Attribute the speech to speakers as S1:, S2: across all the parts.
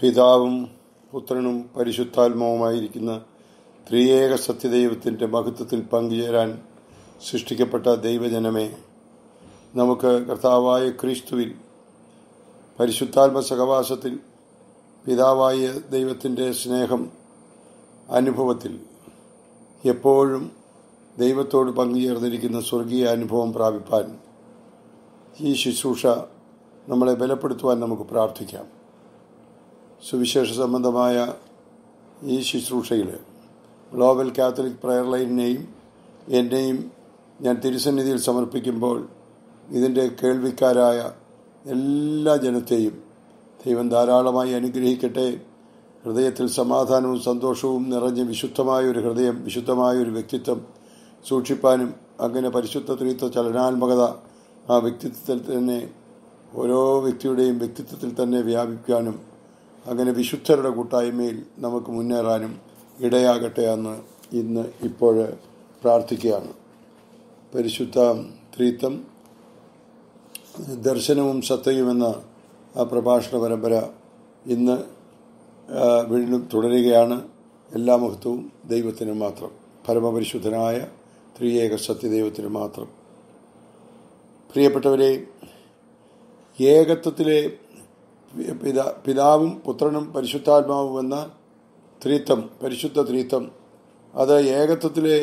S1: പിതാവും പുത്രനും പരിശുദ്ധാത്മാവുമായിരിക്കുന്ന ത്രിയേക സത്യദൈവത്തിൻ്റെ മഹത്വത്തിൽ പങ്കുചേരാൻ സൃഷ്ടിക്കപ്പെട്ട ദൈവജനമേ നമുക്ക് കർത്താവായ ക്രിസ്തുവിൽ പരിശുദ്ധാത്മ സഹവാസത്തിൽ പിതാവായ ദൈവത്തിൻ്റെ സ്നേഹം അനുഭവത്തിൽ എപ്പോഴും ദൈവത്തോട് പങ്കുചേർന്നിരിക്കുന്ന സ്വർഗീയ അനുഭവം പ്രാപിപ്പാൻ ഈ ശുശ്രൂഷ നമ്മളെ ബലപ്പെടുത്തുവാൻ നമുക്ക് പ്രാർത്ഥിക്കാം സുവിശേഷ സംബന്ധമായ ഈ ശുശ്രൂഷയിൽ ഗ്ലോബൽ കാത്തലിക് പ്രയർ ലൈനിനെയും എന്നെയും ഞാൻ തിരുസന്നിധിയിൽ സമർപ്പിക്കുമ്പോൾ ഇതിൻ്റെ കേൾവിക്കാരായ എല്ലാ ജനത്തെയും ദൈവം ധാരാളമായി അനുഗ്രഹിക്കട്ടെ ഹൃദയത്തിൽ സമാധാനവും സന്തോഷവും നിറഞ്ഞ വിശുദ്ധമായ ഒരു ഹൃദയം വിശുദ്ധമായ ഒരു വ്യക്തിത്വം സൂക്ഷിപ്പാനും അങ്ങനെ പരിശുദ്ധ തീർത്ത ചലനാത്മകത ആ വ്യക്തിത്വത്തിൽ തന്നെ ഓരോ വ്യക്തിയുടെയും വ്യക്തിത്വത്തിൽ തന്നെ വ്യാപിക്കാനും അങ്ങനെ വിശുദ്ധരുടെ കൂട്ടായ്മയിൽ നമുക്ക് മുന്നേറാനും ഇടയാകട്ടെ എന്ന് ഇന്ന് ഇപ്പോൾ പ്രാർത്ഥിക്കുകയാണ് പരിശുദ്ധ ത്രീത്തം ദർശനവും സത്യയുമെന്ന ആ പ്രഭാഷണ പരമ്പര ഇന്ന് വീണ്ടും തുടരുകയാണ് എല്ലാ മഹത്വവും ദൈവത്തിന് മാത്രം പരമപരിശുദ്ധനായ ത്രിയേക സത്യദൈവത്തിന് മാത്രം പ്രിയപ്പെട്ടവരെ ഏകത്വത്തിലെ പിതാവും പുത്രനും പരിശുദ്ധാത്മാവും എന്ന ത്രീത്വം പരിശുദ്ധ ത്രീത്വം അത് ഏകത്വത്തിലെ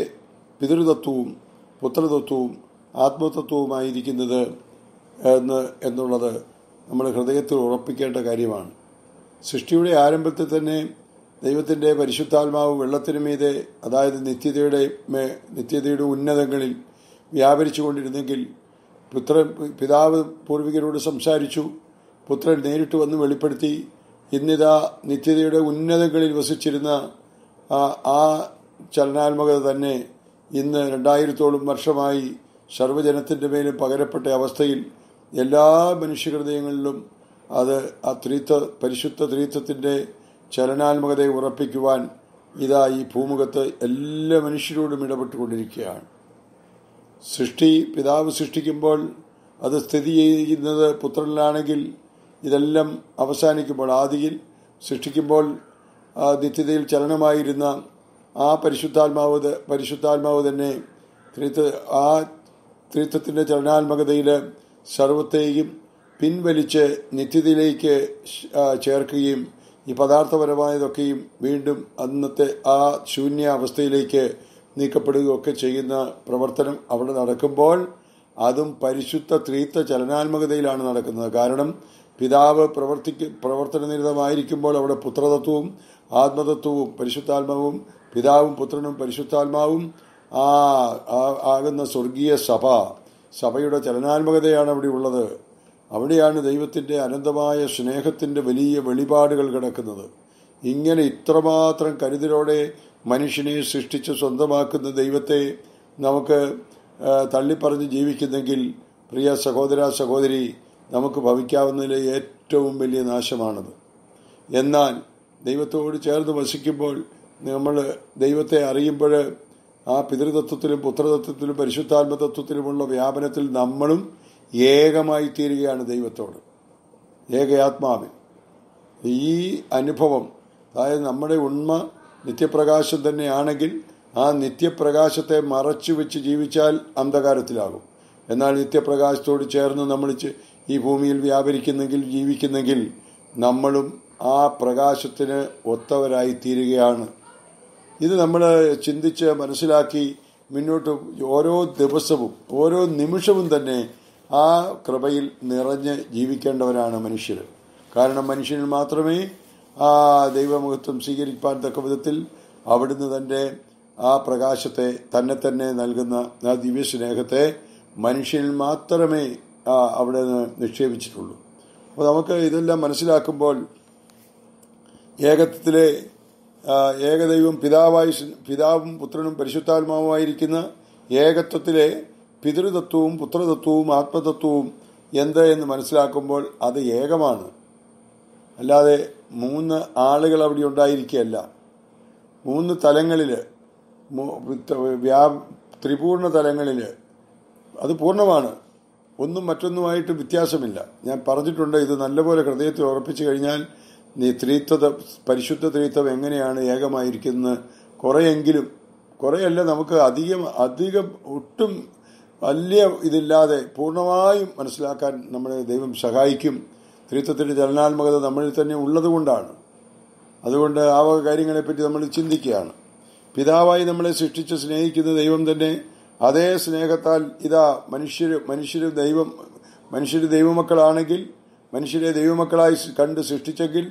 S1: പിതൃതത്വവും പുത്രതത്വവും ആത്മതത്വവുമായിരിക്കുന്നത് എന്ന് എന്നുള്ളത് നമ്മൾ ഹൃദയത്തിൽ ഉറപ്പിക്കേണ്ട കാര്യമാണ് സൃഷ്ടിയുടെ ആരംഭത്തിൽ തന്നെ ദൈവത്തിൻ്റെ പരിശുദ്ധാത്മാവ് വെള്ളത്തിന് മീതെ അതായത് നിത്യതയുടെ മേ നിത്യതയുടെ ഉന്നതങ്ങളിൽ വ്യാപരിച്ചു കൊണ്ടിരുന്നെങ്കിൽ പുത്ര പിതാവ് പൂർവികരോട് സംസാരിച്ചു പുത്രൻ നേരിട്ട് വന്ന് വെളിപ്പെടുത്തി ഇന്നിതാ നിത്യതയുടെ ഉന്നതങ്ങളിൽ വസിച്ചിരുന്ന ആ ചലനാത്മകത തന്നെ ഇന്ന് രണ്ടായിരത്തോളം വർഷമായി സർവ്വജനത്തിന്റെ മേലും പകരപ്പെട്ട അവസ്ഥയിൽ എല്ലാ മനുഷ്യഹൃദയങ്ങളിലും അത് ആ ത്രീത്വ പരിശുദ്ധ ത്രീത്വത്തിന്റെ ചലനാത്മകതയെ ഉറപ്പിക്കുവാൻ ഇതാ ഈ ഭൂമുഖത്ത് എല്ലാ മനുഷ്യരോടും ഇടപെട്ടുകൊണ്ടിരിക്കുകയാണ് സൃഷ്ടി പിതാവ് സൃഷ്ടിക്കുമ്പോൾ അത് സ്ഥിതി ചെയ്യുന്നത് പുത്രനിലാണെങ്കിൽ ഇതെല്ലാം അവസാനിക്കുമ്പോൾ ആദിയിൽ സൃഷ്ടിക്കുമ്പോൾ നിത്യതയിൽ ചലനമായിരുന്ന ആ പരിശുദ്ധാത്മാവ് പരിശുദ്ധാത്മാവ് തന്നെ ത്രിത്വ ആ ത്രിത്വത്തിൻ്റെ ചലനാത്മകതയിൽ സർവത്തെയും പിൻവലിച്ച് നിത്യതയിലേക്ക് ചേർക്കുകയും ഈ പദാർത്ഥപരമായതൊക്കെയും വീണ്ടും അന്നത്തെ ആ ശൂന്യ അവസ്ഥയിലേക്ക് നീക്കപ്പെടുകയൊക്കെ ചെയ്യുന്ന പ്രവർത്തനം അവിടെ നടക്കുമ്പോൾ അതും പരിശുദ്ധ ത്രീത്ത ചലനാത്മകതയിലാണ് നടക്കുന്നത് കാരണം പിതാവ് പ്രവർത്തിക്ക് പ്രവർത്തനനിരതമായിരിക്കുമ്പോൾ അവിടെ പുത്രതത്വവും ആത്മതത്വവും പരിശുദ്ധാത്മാവും പിതാവും പുത്രനും പരിശുദ്ധാത്മാവും ആ ആകുന്ന സ്വർഗീയ സഭ സഭയുടെ ചലനാത്മകതയാണ് അവിടെ ഉള്ളത് അവിടെയാണ് ദൈവത്തിൻ്റെ അനന്തമായ സ്നേഹത്തിൻ്റെ വലിയ വെളിപാടുകൾ കിടക്കുന്നത് ഇങ്ങനെ ഇത്രമാത്രം കരുതലോടെ മനുഷ്യനെ സൃഷ്ടിച്ച് സ്വന്തമാക്കുന്ന ദൈവത്തെ നമുക്ക് തള്ളിപ്പറഞ്ഞ് ജീവിക്കുന്നെങ്കിൽ പ്രിയ സഹോദര സഹോദരി നമുക്ക് ഭവിക്കാവുന്നതിലെ ഏറ്റവും വലിയ നാശമാണത് എന്നാൽ ദൈവത്തോട് ചേർന്ന് വസിക്കുമ്പോൾ നമ്മൾ ദൈവത്തെ അറിയുമ്പോൾ ആ പിതൃതത്വത്തിലും പുത്രതത്വത്തിലും പരിശുദ്ധാത്മതത്വത്തിലുമുള്ള വ്യാപനത്തിൽ നമ്മളും ഏകമായി തീരുകയാണ് ദൈവത്തോട് ഏകയാത്മാവിൽ ഈ അനുഭവം അതായത് നമ്മുടെ ഉണ്മ നിത്യപ്രകാശം തന്നെയാണെങ്കിൽ ആ നിത്യപ്രകാശത്തെ മറച്ചു വെച്ച് ജീവിച്ചാൽ അന്ധകാരത്തിലാകും എന്നാൽ നിത്യപ്രകാശത്തോട് ചേർന്ന് നമ്മൾ ഈ ഭൂമിയിൽ വ്യാപരിക്കുന്നെങ്കിൽ ജീവിക്കുന്നെങ്കിൽ നമ്മളും ആ പ്രകാശത്തിന് ഒത്തവരായി തീരുകയാണ് ഇത് നമ്മൾ ചിന്തിച്ച് മനസ്സിലാക്കി മുന്നോട്ട് ഓരോ ദിവസവും ഓരോ നിമിഷവും തന്നെ ആ കൃപയിൽ നിറഞ്ഞ് ജീവിക്കേണ്ടവരാണ് മനുഷ്യർ കാരണം മനുഷ്യന് മാത്രമേ ആ ദൈവമുഖത്വം സ്വീകരിക്കാൻ തക്ക വിധത്തിൽ അവിടുന്ന് തൻ്റെ ആ പ്രകാശത്തെ തന്നെ തന്നെ നൽകുന്ന ആ സ്നേഹത്തെ മനുഷ്യനിൽ മാത്രമേ അവിടെ നിന്ന് നിക്ഷേപിച്ചിട്ടുള്ളൂ അപ്പോൾ നമുക്ക് ഇതെല്ലാം മനസ്സിലാക്കുമ്പോൾ ഏകത്വത്തിലെ ഏകദൈവം പിതാവായി പിതാവും പുത്രനും പരിശുദ്ധാത്മാവുമായിരിക്കുന്ന ഏകത്വത്തിലെ പിതൃതത്വവും പുത്രതത്വവും ആത്മതത്വവും എന്ത് എന്ന് മനസ്സിലാക്കുമ്പോൾ അത് ഏകമാണ് അല്ലാതെ മൂന്ന് ആളുകൾ അവിടെ ഉണ്ടായിരിക്കുകയല്ല മൂന്ന് തലങ്ങളിൽ വ്യാ ത്രിപൂർണ തലങ്ങളിൽ അത് പൂർണ്ണമാണ് ഒന്നും മറ്റൊന്നുമായിട്ട് വ്യത്യാസമില്ല ഞാൻ പറഞ്ഞിട്ടുണ്ട് ഇത് നല്ലപോലെ ഹൃദയത്തിൽ ഉറപ്പിച്ചു കഴിഞ്ഞാൽ നീ ത്രീത്വത പരിശുദ്ധ ത്രീത്വം എങ്ങനെയാണ് ഏകമായിരിക്കുന്നത് കുറേയെങ്കിലും കുറേയല്ല നമുക്ക് അധികം അധികം ഒട്ടും വലിയ ഇതില്ലാതെ പൂർണ്ണമായും മനസ്സിലാക്കാൻ നമ്മളെ ദൈവം സഹായിക്കും ത്രീത്വത്തിൻ്റെ ചലനാത്മകത നമ്മളിൽ തന്നെ ഉള്ളതുകൊണ്ടാണ് അതുകൊണ്ട് ആ കാര്യങ്ങളെപ്പറ്റി നമ്മൾ ചിന്തിക്കുകയാണ് പിതാവായി നമ്മളെ സൃഷ്ടിച്ച് സ്നേഹിക്കുന്ന ദൈവം തന്നെ അതേ സ്നേഹത്താൽ ഇതാ മനുഷ്യർ മനുഷ്യർ ദൈവം മനുഷ്യർ ദൈവമക്കളാണെങ്കിൽ മനുഷ്യരെ ദൈവമക്കളായി കണ്ട് സൃഷ്ടിച്ചെങ്കിൽ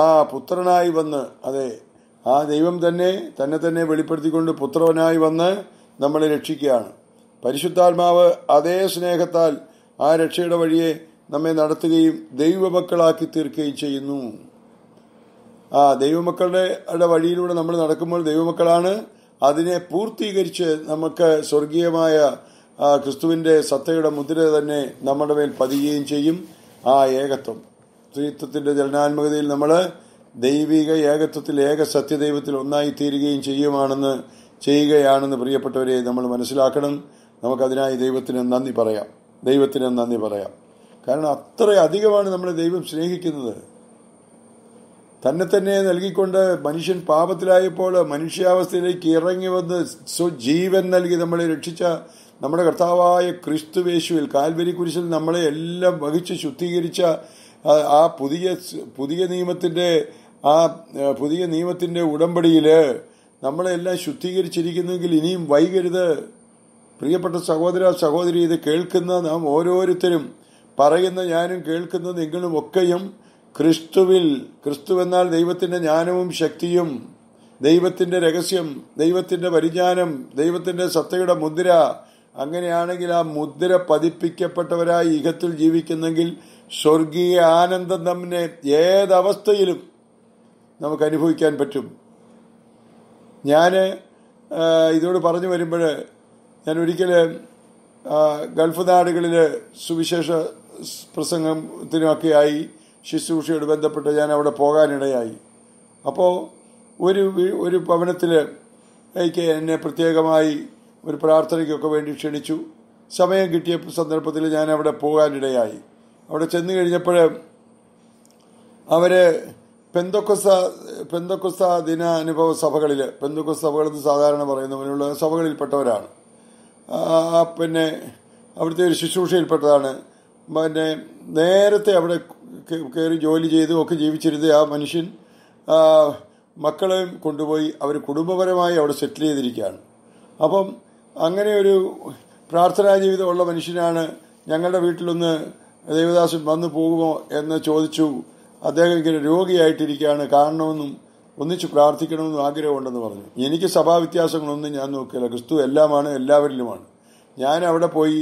S1: ആ പുത്രനായി വന്ന് അതെ ആ ദൈവം തന്നെ തന്നെ തന്നെ വെളിപ്പെടുത്തിക്കൊണ്ട് പുത്രവനായി വന്ന് നമ്മളെ രക്ഷിക്കുകയാണ് പരിശുദ്ധാത്മാവ് അതേ സ്നേഹത്താൽ ആ രക്ഷയുടെ വഴിയെ നമ്മെ നടത്തുകയും ദൈവമക്കളാക്കി തീർക്കുകയും ചെയ്യുന്നു ആ ദൈവമക്കളുടെ വഴിയിലൂടെ നമ്മൾ നടക്കുമ്പോൾ ദൈവമക്കളാണ് അതിനെ പൂർത്തീകരിച്ച് നമുക്ക് സ്വർഗീയമായ ക്രിസ്തുവിൻ്റെ സത്തയുടെ മുദ്ര തന്നെ നമ്മുടെ മേൽ പതിയുകയും ചെയ്യും ആ ഏകത്വം സ്ത്രീത്വത്തിന്റെ ജലനാത്മകതയിൽ നമ്മൾ ദൈവിക ഏകത്വത്തിൽ ഏക സത്യദൈവത്തിൽ ഒന്നായി തീരുകയും ചെയ്യുമാണെന്ന് ചെയ്യുകയാണെന്ന് പ്രിയപ്പെട്ടവരെ നമ്മൾ മനസ്സിലാക്കണം നമുക്കതിനായി ദൈവത്തിന് നന്ദി പറയാം ദൈവത്തിന് നന്ദി പറയാം കാരണം അത്ര അധികമാണ് നമ്മളെ ദൈവം സ്നേഹിക്കുന്നത് തന്നെ തന്നെ നൽകിക്കൊണ്ട് മനുഷ്യൻ പാപത്തിലായപ്പോൾ മനുഷ്യാവസ്ഥയിലേക്ക് ഇറങ്ങി വന്ന് സ്വജീവൻ നൽകി നമ്മളെ രക്ഷിച്ച നമ്മുടെ കർത്താവായ ക്രിസ്തുവേശുവിൽ കാൽവരി കുരിശിൽ നമ്മളെ എല്ലാം വഹിച്ച് ശുദ്ധീകരിച്ച ആ പുതിയ പുതിയ നിയമത്തിന്റെ ആ പുതിയ നിയമത്തിന്റെ ഉടമ്പടിയിൽ നമ്മളെല്ലാം ശുദ്ധീകരിച്ചിരിക്കുന്നെങ്കിൽ ഇനിയും വൈകരുത് പ്രിയപ്പെട്ട സഹോദര സഹോദരി ഇത് കേൾക്കുന്ന നാം ഓരോരുത്തരും പറയുന്ന ഞാനും കേൾക്കുന്ന നിങ്ങളും ഒക്കെയും ക്രിസ്തുവിൽ ക്രിസ്തു എന്നാൽ ദൈവത്തിന്റെ ജ്ഞാനവും ശക്തിയും ദൈവത്തിന്റെ രഹസ്യം ദൈവത്തിന്റെ പരിജ്ഞാനം ദൈവത്തിന്റെ സത്തയുടെ മുദ്ര അങ്ങനെയാണെങ്കിൽ ആ മുദ്ര പതിപ്പിക്കപ്പെട്ടവരായി ഇഹത്തിൽ ജീവിക്കുന്നെങ്കിൽ സ്വർഗീയ ആനന്ദം തമ്മിനെ ഏതവസ്ഥയിലും നമുക്ക് അനുഭവിക്കാൻ പറ്റും ഞാൻ ഇതോട് പറഞ്ഞു വരുമ്പോൾ ഞാൻ ഒരിക്കൽ ഗൾഫ് നാടുകളിൽ സുവിശേഷ പ്രസംഗത്തിനുമൊക്കെയായി ശുശ്രൂഷയോട് ബന്ധപ്പെട്ട് ഞാൻ അവിടെ പോകാനിടയായി അപ്പോൾ ഒരു ഒരു ഭവനത്തിൽ എനിക്ക് എന്നെ പ്രത്യേകമായി ഒരു പ്രാർത്ഥനയ്ക്കൊക്കെ വേണ്ടി ക്ഷണിച്ചു സമയം കിട്ടിയ സന്ദർഭത്തിൽ ഞാൻ അവിടെ പോകാനിടയായി അവിടെ ചെന്ന് കഴിഞ്ഞപ്പോൾ അവർ പെന്തക്കൊസ പെന്തക്കൊസ ദിന അനുഭവ സഭകളിൽ പെന്തക്കൊസ സഭകളെന്ന് സാധാരണ പറയുന്നവരുള്ള സഭകളിൽപ്പെട്ടവരാണ് പിന്നെ അവിടുത്തെ ഒരു ശുശ്രൂഷയിൽപ്പെട്ടതാണ് പിന്നെ നേരത്തെ അവിടെ കയറി ജോലി ചെയ്തു ഒക്കെ ജീവിച്ചിരുന്ന ആ മനുഷ്യൻ മക്കളെയും കൊണ്ടുപോയി അവർ കുടുംബപരമായി അവിടെ സെറ്റിൽ ചെയ്തിരിക്കുകയാണ് അപ്പം അങ്ങനെ ഒരു പ്രാർത്ഥനാ ജീവിതമുള്ള മനുഷ്യനാണ് ഞങ്ങളുടെ വീട്ടിലൊന്ന് ദേവദാസൻ വന്നു പോകുമോ എന്ന് ചോദിച്ചു അദ്ദേഹം ഇങ്ങനെ രോഗിയായിട്ടിരിക്കുകയാണ് കാണണമെന്നും ഒന്നിച്ച് പ്രാർത്ഥിക്കണമെന്നും ആഗ്രഹമുണ്ടെന്ന് പറഞ്ഞു എനിക്ക് സഭാവ്യത്യാസങ്ങളൊന്നും ഞാൻ നോക്കിയില്ല ക്രിസ്തു എല്ലാമാണ് എല്ലാവരിലുമാണ് ഞാൻ അവിടെ പോയി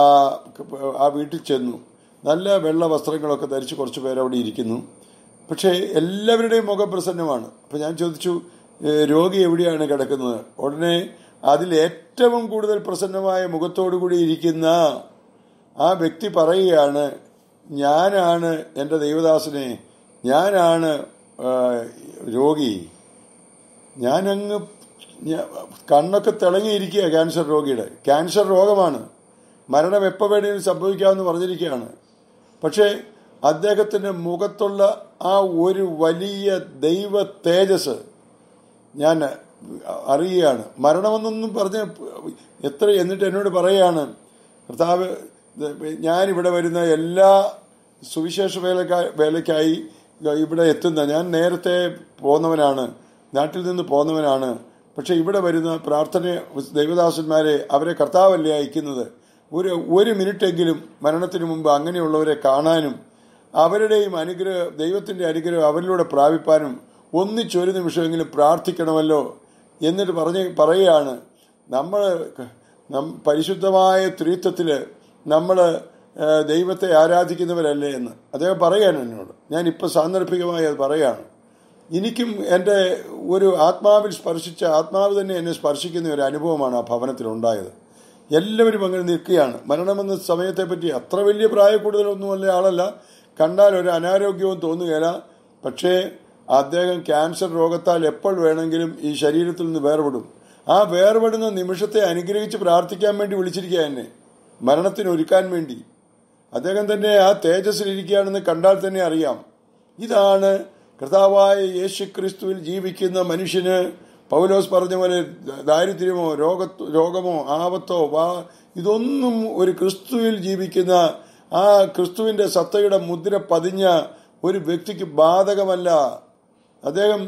S1: ആ വീട്ടിൽ ചെന്നു നല്ല വെള്ള വസ്ത്രങ്ങളൊക്കെ ധരിച്ച് കുറച്ച് പേര് അവിടെ ഇരിക്കുന്നു പക്ഷേ എല്ലാവരുടെയും മുഖം പ്രസന്നമാണ് അപ്പോൾ ഞാൻ ചോദിച്ചു രോഗി എവിടെയാണ് കിടക്കുന്നത് ഉടനെ അതിൽ ഏറ്റവും കൂടുതൽ പ്രസന്നമായ കൂടി ഇരിക്കുന്ന ആ വ്യക്തി പറയുകയാണ് ഞാനാണ് എൻ്റെ ദൈവദാസനെ ഞാനാണ് രോഗി ഞാനങ്ങ് കണ്ണൊക്കെ തിളങ്ങിയിരിക്കുക ക്യാൻസർ രോഗിയുടെ ക്യാൻസർ രോഗമാണ് മരണം എപ്പോൾ വേണേലും സംഭവിക്കാമെന്ന് പറഞ്ഞിരിക്കുകയാണ് പക്ഷേ അദ്ദേഹത്തിൻ്റെ മുഖത്തുള്ള ആ ഒരു വലിയ ദൈവ തേജസ് ഞാൻ അറിയുകയാണ് മരണമെന്നൊന്നും പറഞ്ഞ് എത്ര എന്നിട്ട് എന്നോട് പറയുകയാണ് കർത്താവ് ഞാനിവിടെ വരുന്ന എല്ലാ സുവിശേഷ വേലക്കാ വേലയ്ക്കായി ഇവിടെ എത്തുന്ന ഞാൻ നേരത്തെ പോന്നവനാണ് നാട്ടിൽ നിന്ന് പോന്നവനാണ് പക്ഷേ ഇവിടെ വരുന്ന പ്രാർത്ഥന ദൈവദാസന്മാരെ അവരെ കർത്താവല്ലേ അയക്കുന്നത് ഒരു ഒരു മിനിറ്റെങ്കിലും മരണത്തിന് മുമ്പ് അങ്ങനെയുള്ളവരെ കാണാനും അവരുടെയും അനുഗ്രഹം ദൈവത്തിൻ്റെ അനുഗ്രഹം അവരിലൂടെ പ്രാപിപ്പാനും ഒന്നിച്ചൊരു നിമിഷമെങ്കിലും പ്രാർത്ഥിക്കണമല്ലോ എന്നിട്ട് പറഞ്ഞ് പറയുകയാണ് നമ്മൾ പരിശുദ്ധമായ ത്രീത്വത്തിൽ നമ്മൾ ദൈവത്തെ ആരാധിക്കുന്നവരല്ലേ എന്ന് അദ്ദേഹം പറയാണ് എന്നോട് ഞാനിപ്പോൾ സാന്ദർഭികമായി അത് പറയുകയാണ് എനിക്കും എൻ്റെ ഒരു ആത്മാവിൽ സ്പർശിച്ച ആത്മാവ് തന്നെ എന്നെ സ്പർശിക്കുന്ന ഒരു അനുഭവമാണ് ആ ഭവനത്തിൽ ഉണ്ടായത് എല്ലാവരും അങ്ങനെ നിൽക്കുകയാണ് മരണമെന്ന സമയത്തെപ്പറ്റി അത്ര വലിയ പ്രായക്കൂടുതലൊന്നുമല്ല ആളല്ല കണ്ടാൽ ഒരു അനാരോഗ്യവും തോന്നുകയില്ല പക്ഷേ അദ്ദേഹം ക്യാൻസർ രോഗത്താൽ എപ്പോൾ വേണമെങ്കിലും ഈ ശരീരത്തിൽ നിന്ന് വേർപെടും ആ വേർപെടുന്ന നിമിഷത്തെ അനുഗ്രഹിച്ച് പ്രാർത്ഥിക്കാൻ വേണ്ടി വിളിച്ചിരിക്കുക എന്നെ മരണത്തിനൊരുക്കാൻ വേണ്ടി അദ്ദേഹം തന്നെ ആ തേജസ്സിലിരിക്കുകയാണെന്ന് കണ്ടാൽ തന്നെ അറിയാം ഇതാണ് കർത്താവായ യേശു ക്രിസ്തുവിൽ ജീവിക്കുന്ന മനുഷ്യന് പൗലോസ് പറഞ്ഞ പോലെ ദാരിദ്ര്യമോ രോഗ രോഗമോ ആപത്തോ വാ ഇതൊന്നും ഒരു ക്രിസ്തുവിൽ ജീവിക്കുന്ന ആ ക്രിസ്തുവിൻ്റെ സത്തയുടെ മുദ്ര പതിഞ്ഞ ഒരു വ്യക്തിക്ക് ബാധകമല്ല അദ്ദേഹം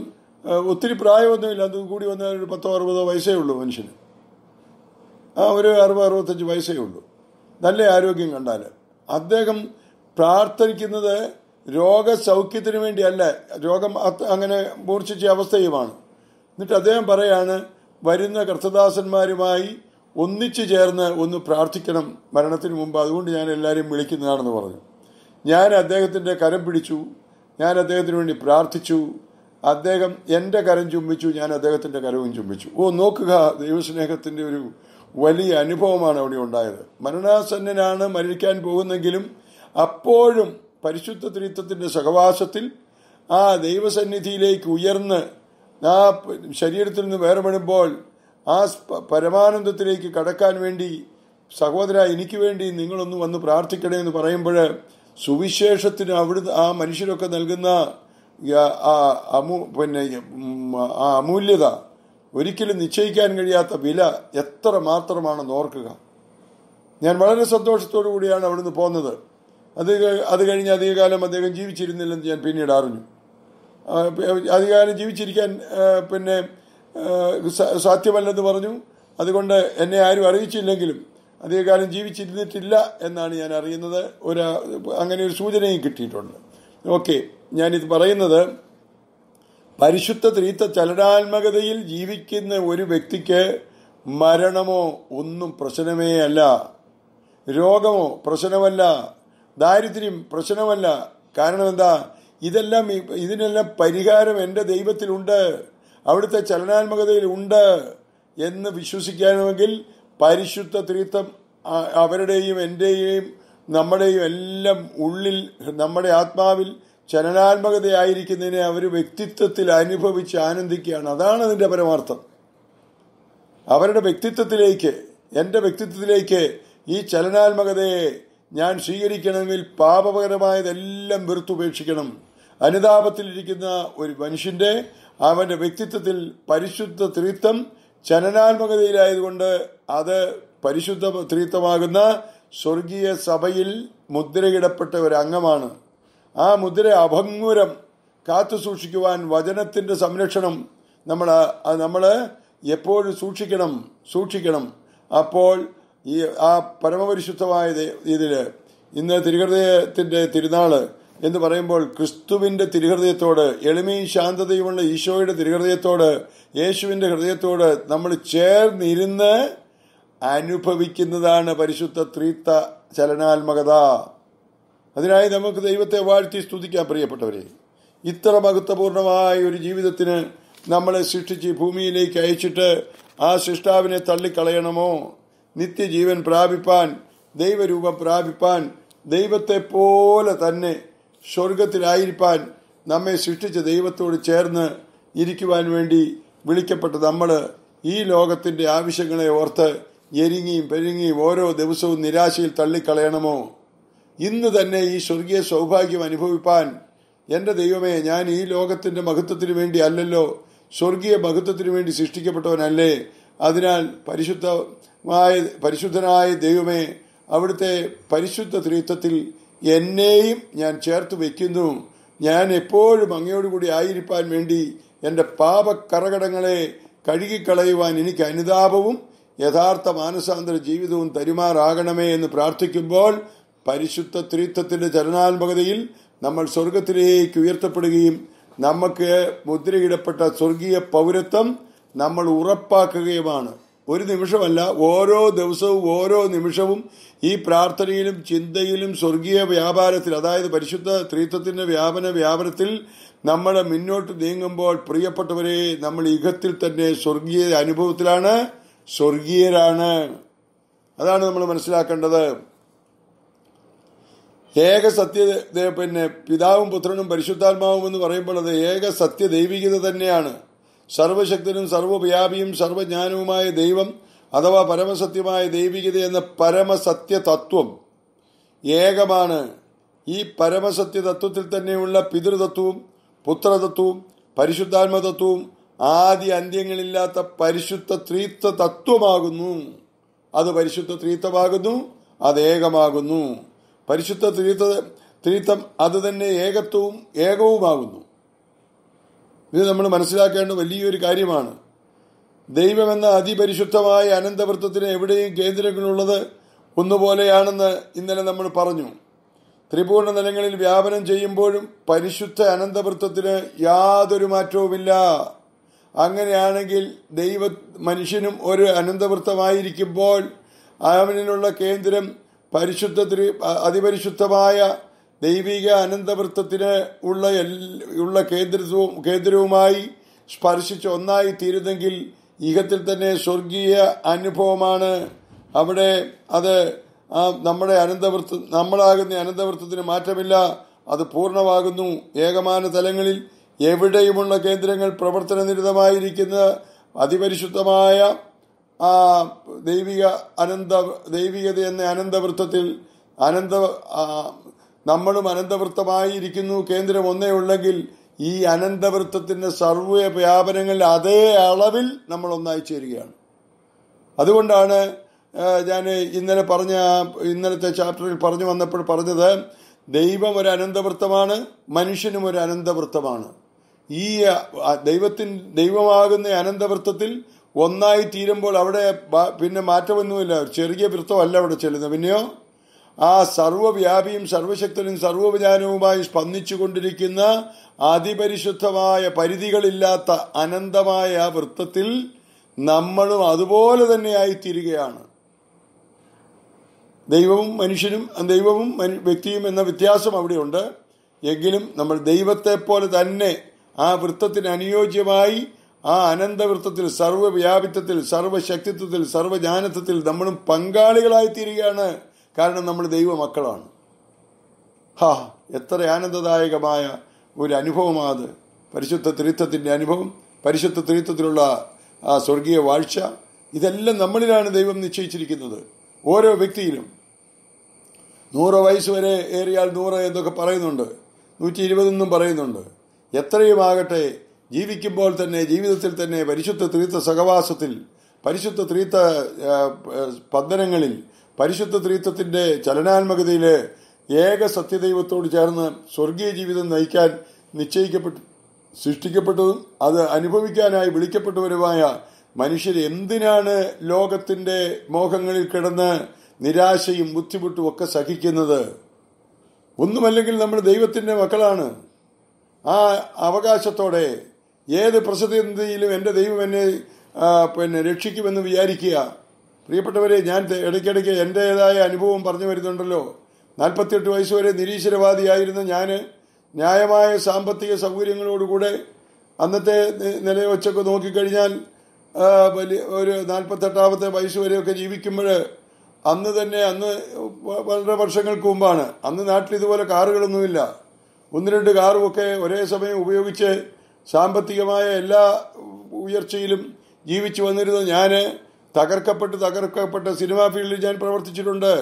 S1: ഒത്തിരി പ്രായമൊന്നുമില്ല അതും കൂടി വന്ന ഒരു പത്തോ അറുപതോ വയസ്സേ ഉള്ളൂ മനുഷ്യന് ആ ഒരു അറുപത് അറുപത്തഞ്ച് വയസ്സേ ഉള്ളൂ നല്ല ആരോഗ്യം കണ്ടാൽ അദ്ദേഹം പ്രാർത്ഥിക്കുന്നത് രോഗസൗഖ്യത്തിന് വേണ്ടിയല്ല രോഗം അങ്ങനെ മൂർച്ഛിച്ച അവസ്ഥയുമാണ് എന്നിട്ട് അദ്ദേഹം പറയാണ് വരുന്ന കർത്തദാസന്മാരുമായി ഒന്നിച്ചു ചേർന്ന് ഒന്ന് പ്രാർത്ഥിക്കണം മരണത്തിന് മുമ്പ് അതുകൊണ്ട് ഞാൻ എല്ലാവരെയും വിളിക്കുന്നതാണെന്ന് പറഞ്ഞു ഞാൻ അദ്ദേഹത്തിൻ്റെ കരം പിടിച്ചു ഞാൻ അദ്ദേഹത്തിന് വേണ്ടി പ്രാർത്ഥിച്ചു അദ്ദേഹം എൻ്റെ കരം ചുംബിച്ചു ഞാൻ അദ്ദേഹത്തിൻ്റെ കരവും ചുംബിച്ചു ഓ നോക്കുക ദൈവസ്നേഹത്തിൻ്റെ ഒരു വലിയ അനുഭവമാണ് അവിടെ ഉണ്ടായത് മരണാസന്നനാണ് മരിക്കാൻ പോകുന്നെങ്കിലും അപ്പോഴും പരിശുദ്ധ ത്രീത്വത്തിൻ്റെ സഹവാസത്തിൽ ആ ദൈവസന്നിധിയിലേക്ക് ഉയർന്ന് ആ ശരീരത്തിൽ നിന്ന് വേർപെടുമ്പോൾ ആ പരമാനന്ദത്തിലേക്ക് കടക്കാൻ വേണ്ടി സഹോദര എനിക്ക് വേണ്ടി നിങ്ങളൊന്ന് വന്ന് പ്രാർത്ഥിക്കണേ എന്ന് പറയുമ്പോൾ സുവിശേഷത്തിന് അവിടുന്ന് ആ മനുഷ്യരൊക്കെ നൽകുന്ന പിന്നെ ആ അമൂല്യത ഒരിക്കലും നിശ്ചയിക്കാൻ കഴിയാത്ത വില എത്ര മാത്രമാണെന്ന് ഓർക്കുക ഞാൻ വളരെ സന്തോഷത്തോടു കൂടിയാണ് അവിടുന്ന് പോന്നത് അത് അത് കഴിഞ്ഞ് അധികകാലം അദ്ദേഹം ജീവിച്ചിരുന്നില്ലെന്ന് ഞാൻ പിന്നീട് അറിഞ്ഞു അധികാരം ജീവിച്ചിരിക്കാൻ പിന്നെ സാധ്യമല്ലെന്ന് പറഞ്ഞു അതുകൊണ്ട് എന്നെ ആരും അറിയിച്ചില്ലെങ്കിലും അധികകാലം ജീവിച്ചിരുന്നിട്ടില്ല എന്നാണ് ഞാൻ അറിയുന്നത് ഒരു അങ്ങനെ ഒരു സൂചനയും കിട്ടിയിട്ടുണ്ട് ഓക്കെ ഞാനിത് പറയുന്നത് പരിശുദ്ധ ത്രീത്ത ചലനാത്മകതയിൽ ജീവിക്കുന്ന ഒരു വ്യക്തിക്ക് മരണമോ ഒന്നും പ്രശ്നമേ അല്ല രോഗമോ പ്രശ്നമല്ല ദാരിദ്ര്യം പ്രശ്നമല്ല കാരണം എന്താ ഇതെല്ലാം ഇതിനെല്ലാം പരിഹാരം എൻ്റെ ദൈവത്തിലുണ്ട് അവിടുത്തെ ചലനാത്മകതയിൽ ഉണ്ട് എന്ന് വിശ്വസിക്കണമെങ്കിൽ പരിശുദ്ധ തീർത്ഥം അവരുടെയും എൻ്റെയും നമ്മുടെയും എല്ലാം ഉള്ളിൽ നമ്മുടെ ആത്മാവിൽ ചലനാത്മകതയായിരിക്കുന്നതിനെ അവർ വ്യക്തിത്വത്തിൽ അനുഭവിച്ച് ആനന്ദിക്കുകയാണ് അതാണ് അതിൻ്റെ പരമാർത്ഥം അവരുടെ വ്യക്തിത്വത്തിലേക്ക് എൻ്റെ വ്യക്തിത്വത്തിലേക്ക് ഈ ചലനാത്മകതയെ ഞാൻ സ്വീകരിക്കണമെങ്കിൽ പാപകരമായതെല്ലാം വെറുത്തുപേക്ഷിക്കണം അനുതാപത്തിലിരിക്കുന്ന ഒരു മനുഷ്യന്റെ അവന്റെ വ്യക്തിത്വത്തിൽ പരിശുദ്ധ ത്രിത്വം ചലനാത്മകതയിലായതുകൊണ്ട് അത് പരിശുദ്ധ ത്രിത്വമാകുന്ന സ്വർഗീയ സഭയിൽ മുദ്രയിടപ്പെട്ട ഒരു അംഗമാണ് ആ മുദ്ര അഭംഗുരം കാത്തു സൂക്ഷിക്കുവാൻ വചനത്തിന്റെ സംരക്ഷണം നമ്മൾ നമ്മൾ എപ്പോഴും സൂക്ഷിക്കണം സൂക്ഷിക്കണം അപ്പോൾ ഈ ആ പരമപരിശുദ്ധമായ ഇതിൽ ഇന്ന് തിരുഹൃദയത്തിന്റെ തിരുനാള് എന്ന് പറയുമ്പോൾ ക്രിസ്തുവിൻ്റെ തിരുഹൃദയത്തോട് എളിമയും ശാന്തതയുമുള്ള ഈശോയുടെ തിരുഹൃദയത്തോട് യേശുവിൻ്റെ ഹൃദയത്തോട് നമ്മൾ ചേർന്നിരുന്ന് അനുഭവിക്കുന്നതാണ് പരിശുദ്ധ ത്രീത്ത ചലനാത്മകത അതിനായി നമുക്ക് ദൈവത്തെ വാഴ്ത്തി സ്തുതിക്കാൻ പ്രിയപ്പെട്ടവരെ ഇത്ര മഹത്വപൂർണമായ ഒരു ജീവിതത്തിന് നമ്മളെ സൃഷ്ടിച്ച് ഭൂമിയിലേക്ക് അയച്ചിട്ട് ആ സൃഷ്ടാവിനെ തള്ളിക്കളയണമോ നിത്യജീവൻ പ്രാപിപ്പാൻ ദൈവരൂപം പ്രാപിപ്പാൻ ദൈവത്തെ പോലെ തന്നെ സ്വർഗത്തിലായിരിക്കാൻ നമ്മെ സൃഷ്ടിച്ച ദൈവത്തോട് ചേർന്ന് ഇരിക്കുവാൻ വേണ്ടി വിളിക്കപ്പെട്ട നമ്മൾ ഈ ലോകത്തിന്റെ ആവശ്യങ്ങളെ ഓർത്ത് ഞെരുങ്ങിയും പെരുങ്ങിയും ഓരോ ദിവസവും നിരാശയിൽ തള്ളിക്കളയണമോ ഇന്ന് തന്നെ ഈ സ്വർഗീയ സൗഭാഗ്യം അനുഭവിപ്പാൻ എന്റെ ദൈവമേ ഞാൻ ഈ ലോകത്തിന്റെ മഹത്വത്തിന് വേണ്ടി അല്ലല്ലോ സ്വർഗീയ മഹത്വത്തിന് വേണ്ടി സൃഷ്ടിക്കപ്പെട്ടവനല്ലേ അതിനാൽ പരിശുദ്ധമായ പരിശുദ്ധനായ ദൈവമേ അവിടുത്തെ പരിശുദ്ധ ത്രിത്വത്തിൽ എന്നെയും ഞാൻ ചേർത്ത് വയ്ക്കുന്നു ഞാൻ എപ്പോഴും അങ്ങയോടുകൂടി ആയിരിക്കാൻ വേണ്ടി എൻ്റെ പാപക്കറകടങ്ങളെ കഴുകിക്കളയുവാൻ എനിക്ക് അനുതാപവും യഥാർത്ഥ മാനസാന്തര ജീവിതവും തരുമാറാകണമേ എന്ന് പ്രാർത്ഥിക്കുമ്പോൾ പരിശുദ്ധ ത്രീത്വത്തിന്റെ ചരണാത്മകതയിൽ നമ്മൾ സ്വർഗത്തിലേക്ക് ഉയർത്തപ്പെടുകയും നമുക്ക് മുദ്രയിടപ്പെട്ട സ്വർഗീയ പൗരത്വം നമ്മൾ ഉറപ്പാക്കുകയുമാണ് ഒരു നിമിഷമല്ല ഓരോ ദിവസവും ഓരോ നിമിഷവും ഈ പ്രാർത്ഥനയിലും ചിന്തയിലും സ്വർഗീയ വ്യാപാരത്തിൽ അതായത് പരിശുദ്ധ ത്രീത്വത്തിന്റെ വ്യാപന വ്യാപനത്തിൽ നമ്മൾ മുന്നോട്ട് നീങ്ങുമ്പോൾ പ്രിയപ്പെട്ടവരെ നമ്മൾ യുഗത്തിൽ തന്നെ സ്വർഗീയ അനുഭവത്തിലാണ് സ്വർഗീയരാണ് അതാണ് നമ്മൾ മനസ്സിലാക്കേണ്ടത് ഏക സത്യ പിന്നെ പിതാവും പുത്രനും പരിശുദ്ധാത്മാവും എന്ന് പറയുമ്പോൾ അത് ഏക സത്യ ദൈവികത തന്നെയാണ് സർവശക്തനും സർവവ്യാപിയും സർവജ്ഞാനവുമായ ദൈവം അഥവാ പരമസത്യമായ ദൈവികത എന്ന പരമസത്യ തത്വം ഏകമാണ് ഈ പരമസത്യ തത്വത്തിൽ തന്നെയുള്ള പിതൃതത്വവും പുത്രതത്വവും പരിശുദ്ധാത്മതത്വവും ആദ്യ അന്ത്യങ്ങളില്ലാത്ത പരിശുദ്ധ ത്രീത്വ തത്വമാകുന്നു അത് പരിശുദ്ധ ത്രീത്വമാകുന്നു അത് ഏകമാകുന്നു പരിശുദ്ധ ത്രീത്വ ത്രീത്വം അത് തന്നെ ഏകത്വവും ഏകവുമാകുന്നു ഇത് നമ്മൾ മനസ്സിലാക്കേണ്ട വലിയൊരു കാര്യമാണ് ദൈവമെന്ന അതിപരിശുദ്ധമായ അനന്തവൃത്തത്തിന് എവിടെയും കേന്ദ്രങ്ങളുള്ളത് ഒന്നുപോലെയാണെന്ന് ഇന്നലെ നമ്മൾ പറഞ്ഞു ത്രിപൂർണ നിലങ്ങളിൽ വ്യാപനം ചെയ്യുമ്പോഴും പരിശുദ്ധ അനന്തവൃത്തത്തിന് യാതൊരു മാറ്റവുമില്ല അങ്ങനെയാണെങ്കിൽ ദൈവ മനുഷ്യനും ഒരു അനന്തവൃത്തമായിരിക്കുമ്പോൾ അവനിലുള്ള കേന്ദ്രം പരിശുദ്ധ അതിപരിശുദ്ധമായ ദൈവിക അനന്തവൃത്തത്തിന് ഉള്ള ഉള്ള കേന്ദ്രവും കേന്ദ്രവുമായി സ്പർശിച്ച് ഒന്നായി തീരുന്നെങ്കിൽ ഈഹത്തിൽ തന്നെ സ്വർഗീയ അനുഭവമാണ് അവിടെ അത് നമ്മുടെ അനന്തവൃത്ത നമ്മളാകുന്ന അനന്തവൃത്തത്തിന് മാറ്റമില്ല അത് പൂർണ്ണമാകുന്നു ഏകമാന തലങ്ങളിൽ എവിടെയുമുള്ള കേന്ദ്രങ്ങൾ പ്രവർത്തനനിരതമായിരിക്കുന്ന അതിപരിശുദ്ധമായ ആ ദൈവിക അനന്ത ദൈവികത എന്ന അനന്തവൃത്തത്തിൽ അനന്ത നമ്മളും അനന്തവൃത്തമായിരിക്കുന്നു കേന്ദ്രം ഒന്നേ ഉള്ളെങ്കിൽ ഈ അനന്തവൃത്തത്തിൻ്റെ സർവ്വ വ്യാപനങ്ങളിൽ അതേ അളവിൽ നമ്മൾ ഒന്നായി ചേരുകയാണ് അതുകൊണ്ടാണ് ഞാൻ ഇന്നലെ പറഞ്ഞ ഇന്നലത്തെ ചാപ്റ്ററിൽ പറഞ്ഞു വന്നപ്പോൾ പറഞ്ഞത് ദൈവം ഒരു അനന്തവൃത്തമാണ് മനുഷ്യനും ഒരു അനന്തവൃത്തമാണ് ഈ ദൈവത്തിൻ ദൈവമാകുന്ന അനന്തവൃത്തത്തിൽ ഒന്നായി തീരുമ്പോൾ അവിടെ പിന്നെ മാറ്റമൊന്നുമില്ല ചെറിയ വൃത്തമല്ല അവിടെ ചെല്ലുന്നത് പിന്നെയോ ആ സർവവ്യാപിയും സർവശക്തനും സർവവിധാനവുമായി സ്പന്ദിച്ചുകൊണ്ടിരിക്കുന്ന അതിപരിശുദ്ധമായ പരിധികളില്ലാത്ത അനന്തമായ ആ വൃത്തത്തിൽ നമ്മളും അതുപോലെ തന്നെയായി ദൈവവും മനുഷ്യനും ദൈവവും വ്യക്തിയും എന്ന വ്യത്യാസം അവിടെയുണ്ട് എങ്കിലും നമ്മൾ ദൈവത്തെ പോലെ തന്നെ ആ വൃത്തത്തിന് അനുയോജ്യമായി ആ അനന്തവൃത്തത്തിൽ സർവവ്യാപിത്വത്തിൽ സർവശക്തിത്വത്തിൽ സർവജ്ഞാനത്വത്തിൽ നമ്മളും പങ്കാളികളായിത്തീരുകയാണ് കാരണം നമ്മൾ ദൈവമക്കളാണ് ഹാ എത്ര ആനന്ദദായകമായ ഒരു അനുഭവമാണ് പരിശുദ്ധ തിരുത്തത്തിൻ്റെ അനുഭവം പരിശുദ്ധ തിരുത്തത്തിലുള്ള ആ സ്വർഗീയ വാഴ്ച ഇതെല്ലാം നമ്മളിലാണ് ദൈവം നിശ്ചയിച്ചിരിക്കുന്നത് ഓരോ വ്യക്തിയിലും നൂറ് വയസ്സ് വരെ ഏറിയാൽ നൂറ് എന്നൊക്കെ പറയുന്നുണ്ട് നൂറ്റി ഇരുപതെന്നും പറയുന്നുണ്ട് എത്രയുമാകട്ടെ ജീവിക്കുമ്പോൾ തന്നെ ജീവിതത്തിൽ തന്നെ പരിശുദ്ധ തീർത്ഥ സഹവാസത്തിൽ പരിശുദ്ധ തീർത്ഥ പന്തനങ്ങളിൽ പരിശുദ്ധ ത്രീത്വത്തിന്റെ ചലനാത്മകതയിലെ ഏക സത്യദൈവത്തോട് ചേർന്ന് സ്വർഗീയ ജീവിതം നയിക്കാൻ നിശ്ചയിക്കപ്പെട്ടു സൃഷ്ടിക്കപ്പെട്ടതും അത് അനുഭവിക്കാനായി വിളിക്കപ്പെട്ടവരുമായ മനുഷ്യർ എന്തിനാണ് ലോകത്തിന്റെ മോഹങ്ങളിൽ കിടന്ന് നിരാശയും ബുദ്ധിമുട്ടും ഒക്കെ സഹിക്കുന്നത് ഒന്നുമല്ലെങ്കിൽ നമ്മൾ ദൈവത്തിന്റെ മക്കളാണ് ആ അവകാശത്തോടെ ഏത് പ്രസിദ്ധിയിലും എൻ്റെ ദൈവം എന്നെ പിന്നെ രക്ഷിക്കുമെന്ന് വിചാരിക്കുക പ്രിയപ്പെട്ടവരെ ഞാൻ ഇടയ്ക്കിടയ്ക്ക് എൻ്റെതായ അനുഭവം പറഞ്ഞു വരുന്നുണ്ടല്ലോ നാൽപ്പത്തിയെട്ട് വയസ്സ് വരെ നിരീശ്വരവാദിയായിരുന്ന ഞാൻ ന്യായമായ സാമ്പത്തിക സൗകര്യങ്ങളോടുകൂടെ അന്നത്തെ നിലവച്ചൊക്കെ നോക്കിക്കഴിഞ്ഞാൽ വലിയ ഒരു നാൽപ്പത്തെട്ടാമത്തെ വയസ്സ് വരെയൊക്കെ ജീവിക്കുമ്പോൾ അന്ന് തന്നെ അന്ന് വളരെ വർഷങ്ങൾക്ക് മുമ്പാണ് അന്ന് നാട്ടിൽ ഇതുപോലെ കാറുകളൊന്നുമില്ല ഒന്ന് രണ്ട് കാറുമൊക്കെ ഒരേ സമയം ഉപയോഗിച്ച് സാമ്പത്തികമായ എല്ലാ ഉയർച്ചയിലും ജീവിച്ചു വന്നിരുന്ന ഞാൻ തകർക്കപ്പെട്ട് തകർക്കപ്പെട്ട സിനിമാ ഫീൽഡിൽ ഞാൻ പ്രവർത്തിച്ചിട്ടുണ്ട്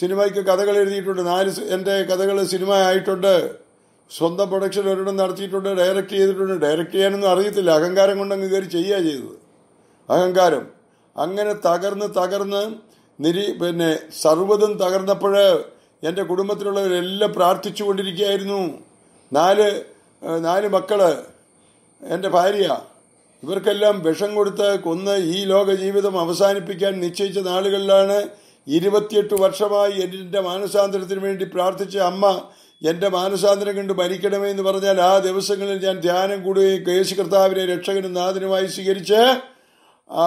S1: സിനിമയ്ക്ക് കഥകൾ എഴുതിയിട്ടുണ്ട് നാല് എൻ്റെ കഥകൾ സിനിമ ആയിട്ടുണ്ട് സ്വന്തം പ്രൊഡക്ഷൻ ഒരിടം നടത്തിയിട്ടുണ്ട് ഡയറക്റ്റ് ചെയ്തിട്ടുണ്ട് ഡയറക്റ്റ് ചെയ്യാനൊന്നും അറിയത്തില്ല അഹങ്കാരം കൊണ്ട് അങ്ങ് കയറി ചെയ്യുക ചെയ്തത് അഹങ്കാരം അങ്ങനെ തകർന്ന് തകർന്ന് നിരി പിന്നെ സർവ്വതും തകർന്നപ്പോൾ എൻ്റെ കുടുംബത്തിലുള്ളവരെല്ലാം പ്രാർത്ഥിച്ചു കൊണ്ടിരിക്കുകയായിരുന്നു നാല് നാല് മക്കൾ എൻ്റെ ഭാര്യ ഇവർക്കെല്ലാം വിഷം കൊടുത്ത് കൊന്ന് ഈ ലോക ജീവിതം അവസാനിപ്പിക്കാൻ നിശ്ചയിച്ച നാളുകളിലാണ് ഇരുപത്തിയെട്ട് വർഷമായി എൻ്റെ മാനസാന്തരത്തിന് വേണ്ടി പ്രാർത്ഥിച്ച അമ്മ എൻ്റെ മാനസാന്തരം കണ്ട് മരിക്കണമേ എന്ന് പറഞ്ഞാൽ ആ ദിവസങ്ങളിൽ ഞാൻ ധ്യാനം കൂടുകയും കേശു കർത്താവിനെ രക്ഷകനും നാഥനുമായി സ്വീകരിച്ച്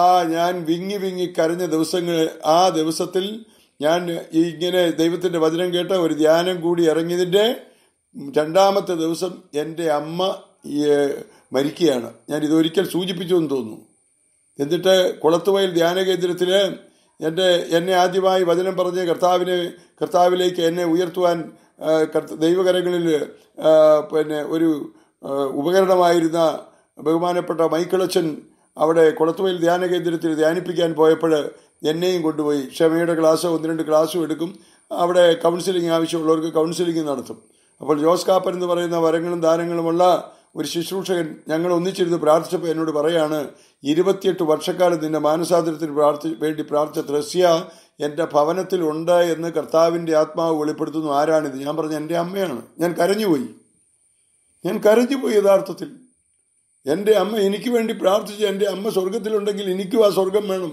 S1: ആ ഞാൻ വിങ്ങി വിങ്ങി കരഞ്ഞ ദിവസങ്ങൾ ആ ദിവസത്തിൽ ഞാൻ ഇങ്ങനെ ദൈവത്തിൻ്റെ വചനം കേട്ട ഒരു ധ്യാനം കൂടി ഇറങ്ങിയതിൻ്റെ രണ്ടാമത്തെ ദിവസം എൻ്റെ അമ്മ മരിക്കുകയാണ് ഞാൻ ഇതൊരിക്കൽ സൂചിപ്പിച്ചു എന്ന് തോന്നുന്നു എന്നിട്ട് കുളത്തുവയൽ ധ്യാന കേന്ദ്രത്തിൽ എൻ്റെ എന്നെ ആദ്യമായി വചനം പറഞ്ഞ് കർത്താവിനെ കർത്താവിലേക്ക് എന്നെ ഉയർത്തുവാൻ ദൈവകരങ്ങളിൽ പിന്നെ ഒരു ഉപകരണമായിരുന്ന ബഹുമാനപ്പെട്ട മൈക്കിളച്ചൻ അവിടെ കുളത്തുവയിൽ ധ്യാന കേന്ദ്രത്തിൽ ധ്യാനിപ്പിക്കാൻ പോയപ്പോൾ എന്നെയും കൊണ്ടുപോയി ക്ഷമയുടെ ക്ലാസ് ഒന്ന് രണ്ട് ക്ലാസ്സും എടുക്കും അവിടെ കൗൺസിലിംഗ് ആവശ്യമുള്ളവർക്ക് കൗൺസിലിംഗ് നടത്തും അപ്പോൾ ജോസ് കാപ്പൻ എന്ന് പറയുന്ന വരങ്ങളും ദാനങ്ങളുമുള്ള ഒരു ശുശ്രൂഷകൻ ഞങ്ങൾ ഒന്നിച്ചിരുന്ന് പ്രാർത്ഥിച്ചപ്പോൾ എന്നോട് പറയാണ് ഇരുപത്തിയെട്ട് വർഷക്കാലം നിന്റെ മാനസാന്തരത്തിന് പ്രാർത്ഥി വേണ്ടി പ്രാർത്ഥിച്ച ത്രസ്യ എൻ്റെ ഉണ്ട് എന്ന് കർത്താവിൻ്റെ ആത്മാവ് വെളിപ്പെടുത്തുന്നു ആരാണിത് ഞാൻ പറഞ്ഞു എൻ്റെ അമ്മയാണ് ഞാൻ കരഞ്ഞുപോയി ഞാൻ കരഞ്ഞുപോയി യഥാർത്ഥത്തിൽ എൻ്റെ അമ്മ എനിക്ക് വേണ്ടി പ്രാർത്ഥിച്ച് എൻ്റെ അമ്മ സ്വർഗത്തിലുണ്ടെങ്കിൽ എനിക്കും ആ സ്വർഗം വേണം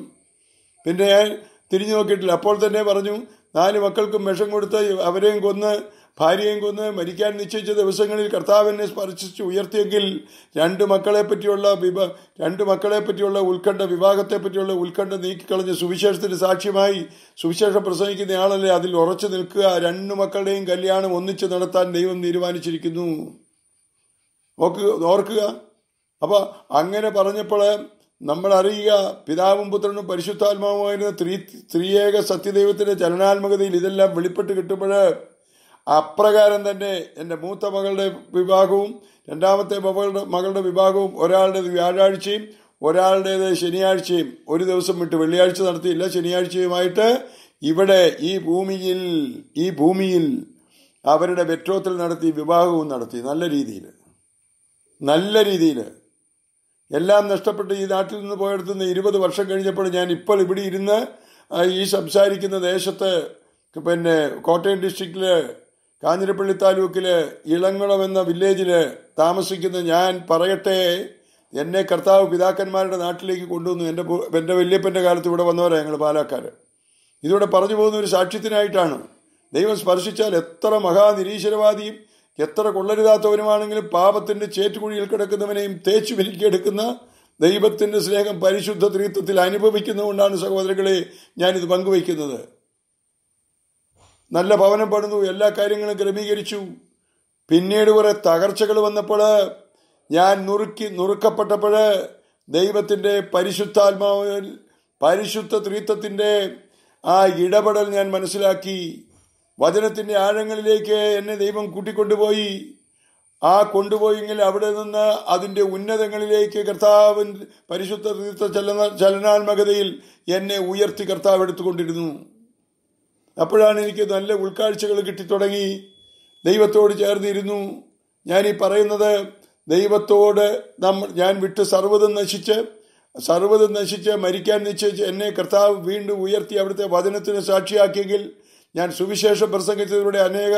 S1: പിന്നെ ഞാൻ തിരിഞ്ഞു നോക്കിയിട്ടില്ല അപ്പോൾ തന്നെ പറഞ്ഞു നാല് മക്കൾക്കും വിഷം കൊടുത്ത് അവരെയും കൊന്ന് ഭാര്യയും കൊന്ന് മരിക്കാൻ നിശ്ചയിച്ച ദിവസങ്ങളിൽ കർത്താവിനെ സ്പർശിച്ച് ഉയർത്തിയെങ്കിൽ രണ്ട് മക്കളെ പറ്റിയുള്ള വിവ രണ്ട് മക്കളെ പറ്റിയുള്ള ഉത്കണ്ഠ വിവാഹത്തെ പറ്റിയുള്ള ഉത്കണ്ഠ നീക്കിക്കളഞ്ഞ് സുവിശേഷത്തിന് സാക്ഷ്യമായി സുവിശേഷം പ്രസംഗിക്കുന്ന ആളല്ലേ അതിൽ ഉറച്ചു നിൽക്കുക രണ്ടു മക്കളുടെയും കല്യാണം ഒന്നിച്ച് നടത്താൻ ദൈവം തീരുമാനിച്ചിരിക്കുന്നു ഓർക്കുക അപ്പോൾ അങ്ങനെ പറഞ്ഞപ്പോൾ നമ്മൾ അറിയുക പിതാവും പുത്രനും പരിശുദ്ധാത്മാവുമായിരുന്ന ത്രീ ത്രിയേക സത്യദൈവത്തിന്റെ ചലനാത്മകതയിൽ ഇതെല്ലാം വെളിപ്പെട്ട് കിട്ടുമ്പോൾ അപ്രകാരം തന്നെ എൻ്റെ മൂത്ത മകളുടെ വിഭാഗവും രണ്ടാമത്തെ മകളുടെ മകളുടെ വിഭാഗവും ഒരാളുടേത് വ്യാഴാഴ്ചയും ഒരാളുടേത് ശനിയാഴ്ചയും ഒരു ദിവസം വിട്ട് വെള്ളിയാഴ്ച നടത്തിയില്ല ശനിയാഴ്ചയുമായിട്ട് ഇവിടെ ഈ ഭൂമിയിൽ ഈ ഭൂമിയിൽ അവരുടെ വെറ്റോത്തിൽ നടത്തി വിവാഹവും നടത്തി നല്ല രീതിയിൽ നല്ല രീതിയിൽ എല്ലാം നഷ്ടപ്പെട്ട് ഈ നാട്ടിൽ നിന്ന് പോയെടുത്തു നിന്ന് ഇരുപത് വർഷം കഴിഞ്ഞപ്പോൾ ഞാൻ ഇപ്പോൾ ഇവിടെ ഇരുന്ന് ഈ സംസാരിക്കുന്ന ദേശത്ത് പിന്നെ കോട്ടയം ഡിസ്ട്രിക്റ്റിൽ കാഞ്ഞിരപ്പള്ളി താലൂക്കിലെ ഇളങ്കുളം എന്ന വില്ലേജിൽ താമസിക്കുന്ന ഞാൻ പറയട്ടെ എന്നെ കർത്താവ് പിതാക്കന്മാരുടെ നാട്ടിലേക്ക് കൊണ്ടുവന്നു എൻ്റെ എൻ്റെ വല്യപ്പൻ്റെ കാലത്ത് ഇവിടെ വന്നവരാണ് ഞങ്ങൾ പാലാക്കാർ ഇതിവിടെ പറഞ്ഞു പോകുന്ന ഒരു സാക്ഷ്യത്തിനായിട്ടാണ് ദൈവം സ്പർശിച്ചാൽ എത്ര മഹാനിരീശ്വരവാദിയും എത്ര കൊള്ളരുതാത്തവരുമാണെങ്കിലും പാപത്തിൻ്റെ ചേറ്റുകുഴിയിൽ കിടക്കുന്നവനെയും തേച്ചു വിലക്കിയെടുക്കുന്ന ദൈവത്തിൻ്റെ സ്നേഹം പരിശുദ്ധ തീർത്ഥത്തിൽ അനുഭവിക്കുന്നതുകൊണ്ടാണ് സഹോദരങ്ങളെ ഞാനിത് പങ്കുവയ്ക്കുന്നത് നല്ല ഭവനം പണിതു എല്ലാ കാര്യങ്ങളും ക്രമീകരിച്ചു പിന്നീട് കുറെ തകർച്ചകൾ വന്നപ്പോൾ ഞാൻ നുറുക്കി നുറുക്കപ്പെട്ടപ്പോൾ ദൈവത്തിൻ്റെ പരിശുദ്ധാത്മാവിൽ പരിശുദ്ധ ത്രീത്വത്തിൻ്റെ ആ ഇടപെടൽ ഞാൻ മനസ്സിലാക്കി വചനത്തിൻ്റെ ആഴങ്ങളിലേക്ക് എന്നെ ദൈവം കൂട്ടിക്കൊണ്ടുപോയി ആ കൊണ്ടുപോയെങ്കിൽ അവിടെ നിന്ന് അതിൻ്റെ ഉന്നതങ്ങളിലേക്ക് കർത്താവിൻ പരിശുദ്ധ തീർത്ഥ ചലന ചലനാത്മകതയിൽ എന്നെ ഉയർത്തി കർത്താവ് എടുത്തുകൊണ്ടിരുന്നു അപ്പോഴാണ് എനിക്ക് നല്ല ഉൾക്കാഴ്ചകൾ കിട്ടിത്തുടങ്ങി ദൈവത്തോട് ചേർന്നിരുന്നു ഞാൻ ഈ പറയുന്നത് ദൈവത്തോട് ഞാൻ വിട്ട് സർവ്വതും നശിച്ച് സർവ്വതും നശിച്ച് മരിക്കാൻ നിശ്ചയിച്ച് എന്നെ കർത്താവ് വീണ്ടും ഉയർത്തി അവിടുത്തെ വചനത്തിന് സാക്ഷിയാക്കിയെങ്കിൽ ഞാൻ സുവിശേഷം പ്രസംഗിച്ചതിലൂടെ അനേക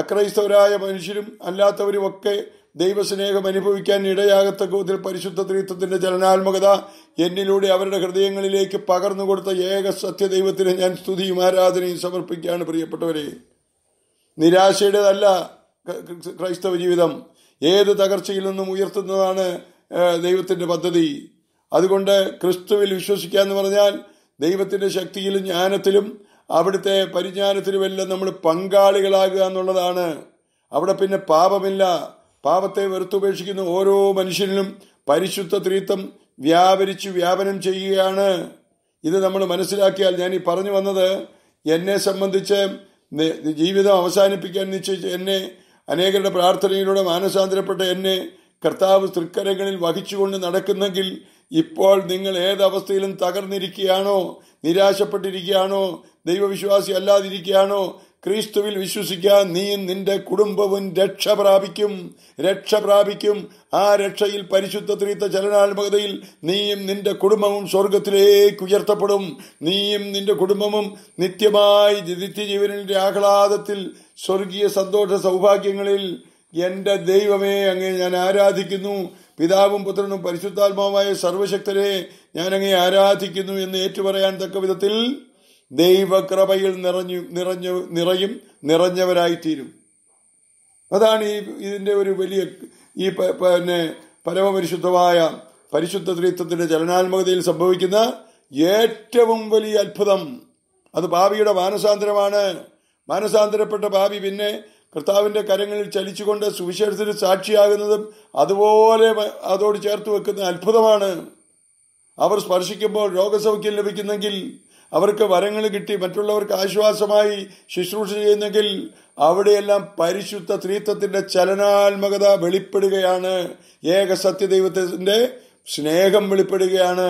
S1: അക്രൈസ്തവരായ മനുഷ്യരും അല്ലാത്തവരും ഒക്കെ ദൈവസ്നേഹം അനുഭവിക്കാൻ വിധത്തിൽ പരിശുദ്ധ തീർത്ഥത്തിന്റെ ചലനാത്മകത എന്നിലൂടെ അവരുടെ ഹൃദയങ്ങളിലേക്ക് പകർന്നു കൊടുത്ത ഏക സത്യ ദൈവത്തിന് ഞാൻ സ്തുതിയും ആരാധനയും സമർപ്പിക്കുകയാണ് പ്രിയപ്പെട്ടവരെ നിരാശയുടേതല്ല ക്രൈസ്തവ ജീവിതം ഏത് തകർച്ചയിൽ നിന്നും ഉയർത്തുന്നതാണ് ദൈവത്തിന്റെ പദ്ധതി അതുകൊണ്ട് ക്രിസ്തുവിൽ വിശ്വസിക്കുക എന്ന് പറഞ്ഞാൽ ദൈവത്തിന്റെ ശക്തിയിലും ജ്ഞാനത്തിലും അവിടുത്തെ പരിജ്ഞാനത്തിലുമെല്ലാം നമ്മൾ പങ്കാളികളാകുക എന്നുള്ളതാണ് അവിടെ പിന്നെ പാപമില്ല പാപത്തെ വെറുത്തുപേക്ഷിക്കുന്ന ഓരോ മനുഷ്യനിലും പരിശുദ്ധ തീർത്ഥം വ്യാപരിച്ച് വ്യാപനം ചെയ്യുകയാണ് ഇത് നമ്മൾ മനസ്സിലാക്കിയാൽ ഞാൻ ഈ പറഞ്ഞു വന്നത് എന്നെ സംബന്ധിച്ച് ജീവിതം അവസാനിപ്പിക്കാൻ നിശ്ചയിച്ച് എന്നെ അനേകരുടെ പ്രാർത്ഥനയിലൂടെ മാനസാന്തരപ്പെട്ട എന്നെ കർത്താവ് തൃക്കരങ്ങളിൽ വഹിച്ചുകൊണ്ട് നടക്കുന്നെങ്കിൽ ഇപ്പോൾ നിങ്ങൾ ഏതവസ്ഥയിലും തകർന്നിരിക്കുകയാണോ നിരാശപ്പെട്ടിരിക്കുകയാണോ ദൈവവിശ്വാസി അല്ലാതിരിക്കുകയാണോ ക്രിസ്തുവിൽ വിശ്വസിക്കാൻ നീയും നിന്റെ കുടുംബവും രക്ഷ പ്രാപിക്കും രക്ഷ പ്രാപിക്കും ആ രക്ഷയിൽ പരിശുദ്ധ തീർത്ത ചലനാത്മകതയിൽ നീയും നിന്റെ കുടുംബവും സ്വർഗത്തിലേക്ക് ഉയർത്തപ്പെടും നീയും നിന്റെ കുടുംബവും നിത്യമായി നിത്യജീവനിന്റെ ആഹ്ലാദത്തിൽ സ്വർഗീയ സന്തോഷ സൗഭാഗ്യങ്ങളിൽ എന്റെ ദൈവമേ അങ്ങേ ഞാൻ ആരാധിക്കുന്നു പിതാവും പുത്രനും പരിശുദ്ധാത്മാവുമായ സർവശക്തരെ ഞാൻ അങ്ങേ ആരാധിക്കുന്നു എന്ന് ഏറ്റുപറയാൻ തക്ക വിധത്തിൽ ദൈവകൃപയിൽ നിറഞ്ഞു നിറഞ്ഞു നിറയും നിറഞ്ഞവരായിത്തീരും അതാണ് ഈ ഇതിൻ്റെ ഒരു വലിയ ഈ പിന്നെ പരമപരിശുദ്ധമായ പരിശുദ്ധ ത്രിത്വത്തിൻ്റെ ചലനാത്മകതയിൽ സംഭവിക്കുന്ന ഏറ്റവും വലിയ അത്ഭുതം അത് ഭാവിയുടെ മാനസാന്തരമാണ് മാനസാന്തരപ്പെട്ട ഭാവി പിന്നെ കർത്താവിൻ്റെ കരങ്ങളിൽ ചലിച്ചുകൊണ്ട് സുവിശേഷത്തിന് സാക്ഷിയാകുന്നതും അതുപോലെ അതോട് ചേർത്ത് വെക്കുന്ന അത്ഭുതമാണ് അവർ സ്പർശിക്കുമ്പോൾ രോഗസൗഖ്യം ലഭിക്കുന്നെങ്കിൽ അവർക്ക് വരങ്ങൾ കിട്ടി മറ്റുള്ളവർക്ക് ആശ്വാസമായി ശുശ്രൂഷ ചെയ്യുന്നെങ്കിൽ അവിടെയെല്ലാം പരിശുദ്ധ ത്രീത്വത്തിന്റെ ചലനാത്മകത വെളിപ്പെടുകയാണ് ഏക സത്യദൈവത്തിന്റെ സ്നേഹം വെളിപ്പെടുകയാണ്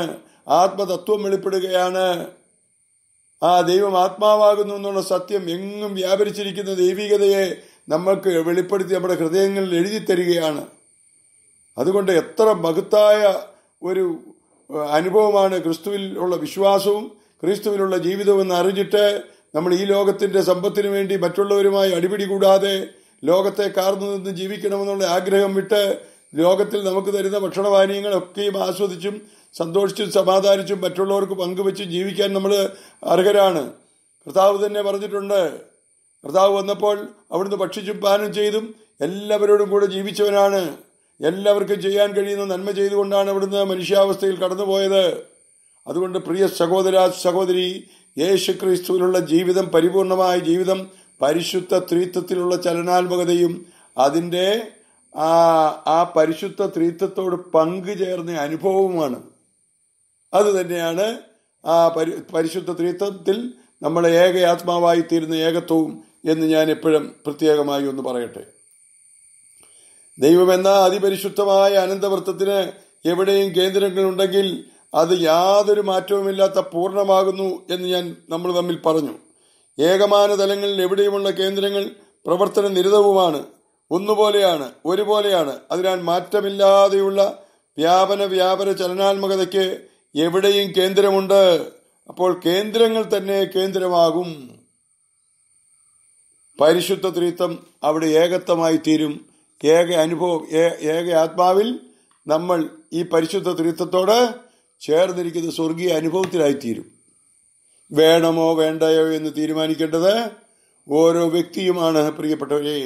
S1: ആത്മതത്വം വെളിപ്പെടുകയാണ് ആ ദൈവം ആത്മാവാകുന്നു എന്നുള്ള സത്യം എങ്ങും വ്യാപരിച്ചിരിക്കുന്ന ദൈവികതയെ നമ്മൾക്ക് വെളിപ്പെടുത്തി നമ്മുടെ ഹൃദയങ്ങളിൽ എഴുതി തരികയാണ് അതുകൊണ്ട് എത്ര മഹത്തായ ഒരു അനുഭവമാണ് ക്രിസ്തുവിൽ ഉള്ള വിശ്വാസവും ക്രിസ്തുവിലുള്ള ജീവിതമെന്ന് അറിഞ്ഞിട്ട് നമ്മൾ ഈ ലോകത്തിന്റെ സമ്പത്തിനു വേണ്ടി മറ്റുള്ളവരുമായി അടിപിടി കൂടാതെ ലോകത്തെ കാർന്നു നിന്ന് ജീവിക്കണമെന്നുള്ള ആഗ്രഹം വിട്ട് ലോകത്തിൽ നമുക്ക് തരുന്ന ഭക്ഷണപാനീയങ്ങളൊക്കെയും ആസ്വദിച്ചും സന്തോഷിച്ചും സമാധാനിച്ചും മറ്റുള്ളവർക്ക് പങ്കുവെച്ച് ജീവിക്കാൻ നമ്മൾ അർഹരാണ് കർത്താവ് തന്നെ പറഞ്ഞിട്ടുണ്ട് കർത്താവ് വന്നപ്പോൾ അവിടുന്ന് ഭക്ഷിച്ചും പാനും ചെയ്തും എല്ലാവരോടും കൂടെ ജീവിച്ചവനാണ് എല്ലാവർക്കും ചെയ്യാൻ കഴിയുന്ന നന്മ ചെയ്തുകൊണ്ടാണ് അവിടുന്ന് മനുഷ്യാവസ്ഥയിൽ കടന്നുപോയത് അതുകൊണ്ട് പ്രിയ സഹോദര സഹോദരി യേശു ക്രിസ്തുവിലുള്ള ജീവിതം പരിപൂർണമായ ജീവിതം പരിശുദ്ധ ത്രീത്വത്തിലുള്ള ചലനാത്മകതയും അതിൻ്റെ ആ ആ പരിശുദ്ധ ത്രീത്വത്തോട് പങ്കുചേർന്ന അനുഭവവുമാണ് അത് തന്നെയാണ് ആ പരി പരിശുദ്ധ ത്രീത്വത്തിൽ നമ്മളെ ഏക ആത്മാവായി തീരുന്ന ഏകത്വവും എന്ന് ഞാൻ എപ്പോഴും പ്രത്യേകമായി ഒന്ന് പറയട്ടെ ദൈവമെന്ന അതിപരിശുദ്ധമായ അനന്തവൃത്തത്തിന് എവിടെയും കേന്ദ്രങ്ങളുണ്ടെങ്കിൽ അത് യാതൊരു മാറ്റവുമില്ലാത്ത പൂർണ്ണമാകുന്നു എന്ന് ഞാൻ നമ്മൾ തമ്മിൽ പറഞ്ഞു ഏകമാന തലങ്ങളിൽ എവിടെയുമുള്ള കേന്ദ്രങ്ങൾ പ്രവർത്തന നിരതവുമാണ് ഒന്നുപോലെയാണ് ഒരുപോലെയാണ് അതിനാൽ മാറ്റമില്ലാതെയുള്ള വ്യാപന വ്യാപന ചലനാത്മകതയ്ക്ക് എവിടെയും കേന്ദ്രമുണ്ട് അപ്പോൾ കേന്ദ്രങ്ങൾ തന്നെ കേന്ദ്രമാകും പരിശുദ്ധ ത്രീത്വം അവിടെ ഏകത്വമായി തീരും ഏക അനുഭവം ഏക ആത്മാവിൽ നമ്മൾ ഈ പരിശുദ്ധ ത്രീത്വത്തോട് ചേർന്നിരിക്കുന്ന സ്വർഗീയ അനുഭവത്തിലായിത്തീരും വേണമോ വേണ്ടയോ എന്ന് തീരുമാനിക്കേണ്ടത് ഓരോ വ്യക്തിയുമാണ് പ്രിയപ്പെട്ടവരെ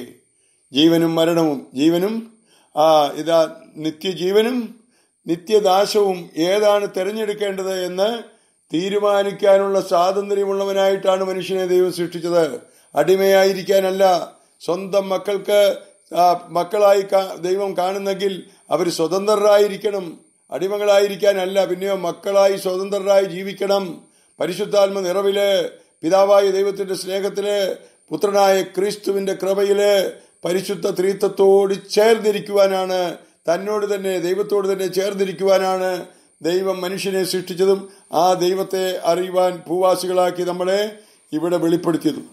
S1: ജീവനും മരണവും ജീവനും ആ ഇതാ നിത്യജീവനും നിത്യദാശവും ഏതാണ് തിരഞ്ഞെടുക്കേണ്ടത് എന്ന് തീരുമാനിക്കാനുള്ള സ്വാതന്ത്ര്യമുള്ളവനായിട്ടാണ് മനുഷ്യനെ ദൈവം സൃഷ്ടിച്ചത് അടിമയായിരിക്കാനല്ല സ്വന്തം മക്കൾക്ക് മക്കളായി ദൈവം കാണുന്നെങ്കിൽ അവർ സ്വതന്ത്രരായിരിക്കണം അടിമകളായിരിക്കാനല്ല പിന്നെയോ മക്കളായി സ്വതന്ത്രരായി ജീവിക്കണം പരിശുദ്ധാത്മ നിറവില് പിതാവായ ദൈവത്തിന്റെ സ്നേഹത്തില് പുത്രനായ ക്രിസ്തുവിന്റെ കൃപയില് പരിശുദ്ധ ത്രീത്വത്തോട് ചേർന്നിരിക്കുവാനാണ് തന്നോട് തന്നെ ദൈവത്തോട് തന്നെ ചേർന്നിരിക്കുവാനാണ് ദൈവം മനുഷ്യനെ സൃഷ്ടിച്ചതും ആ ദൈവത്തെ അറിയുവാൻ ഭൂവാസികളാക്കി നമ്മളെ ഇവിടെ വെളിപ്പെടുത്തിയതും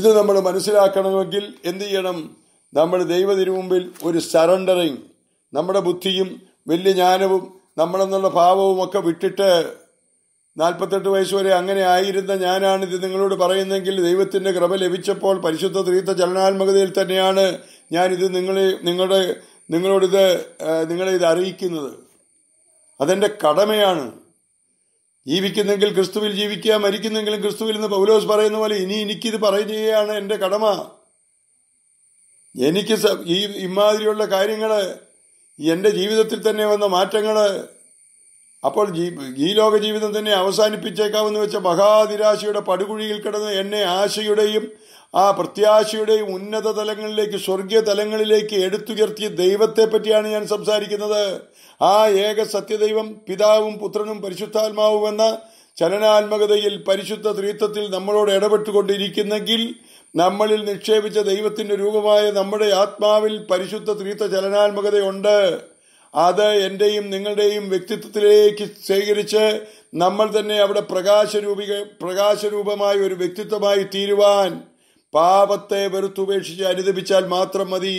S1: ഇത് നമ്മൾ മനസ്സിലാക്കണമെങ്കിൽ എന്ത് ചെയ്യണം നമ്മൾ ദൈവത്തിനു മുമ്പിൽ ഒരു സറണ്ടറിങ് നമ്മുടെ ബുദ്ധിയും വലിയ ജ്ഞാനവും നമ്മളെന്നുള്ള ഭാവവും ഒക്കെ വിട്ടിട്ട് നാൽപ്പത്തെട്ട് വയസ്സ് വരെ അങ്ങനെ ആയിരുന്ന ഞാനാണിത് നിങ്ങളോട് പറയുന്നെങ്കിൽ ദൈവത്തിന്റെ കൃപ ലഭിച്ചപ്പോൾ പരിശുദ്ധ തീർത്ഥ ചലനാത്മകതയിൽ തന്നെയാണ് ഞാനിത് നിങ്ങളെ നിങ്ങളുടെ നിങ്ങളോടിത് നിങ്ങളെ ഇത് അറിയിക്കുന്നത് അതെന്റെ കടമയാണ് ജീവിക്കുന്നെങ്കിൽ ക്രിസ്തുവിൽ ജീവിക്കുക മരിക്കുന്നെങ്കിലും ക്രിസ്തുവിൽ നിന്ന് പൗലോസ് പറയുന്ന പോലെ ഇനി എനിക്കിത് പറയുകയാണ് എൻ്റെ കടമ എനിക്ക് ഈ ഇമാതിരിയുള്ള കാര്യങ്ങൾ എൻ്റെ ജീവിതത്തിൽ തന്നെ വന്ന മാറ്റങ്ങൾ അപ്പോൾ ഈ ലോക ജീവിതം തന്നെ അവസാനിപ്പിച്ചേക്കാമെന്ന് വെച്ച മഹാതിരാശയുടെ പടുകുഴിയിൽ കിടന്ന് എന്നെ ആശയുടെയും ആ പ്രത്യാശയുടെയും ഉന്നത തലങ്ങളിലേക്ക് സ്വർഗീയ തലങ്ങളിലേക്ക് എടുത്തുയർത്തിയ ദൈവത്തെ പറ്റിയാണ് ഞാൻ സംസാരിക്കുന്നത് ആ ഏക സത്യദൈവം പിതാവും പുത്രനും പരിശുദ്ധാത്മാവും എന്ന ചലനാത്മകതയിൽ പരിശുദ്ധ ത്രീത്വത്തിൽ നമ്മളോട് ഇടപെട്ടുകൊണ്ടിരിക്കുന്നെങ്കിൽ നമ്മളിൽ നിക്ഷേപിച്ച ദൈവത്തിന്റെ രൂപമായ നമ്മുടെ ആത്മാവിൽ പരിശുദ്ധ തീർത്ഥ ചലനാത്മകതയുണ്ട് അത് എന്റെയും നിങ്ങളുടെയും വ്യക്തിത്വത്തിലേക്ക് ശേഖരിച്ച് നമ്മൾ തന്നെ അവിടെ പ്രകാശരൂപിക പ്രകാശരൂപമായ ഒരു വ്യക്തിത്വമായി തീരുവാൻ പാപത്തെ വെറുത്തുപേക്ഷിച്ച് അനുദപിച്ചാൽ മാത്രം മതി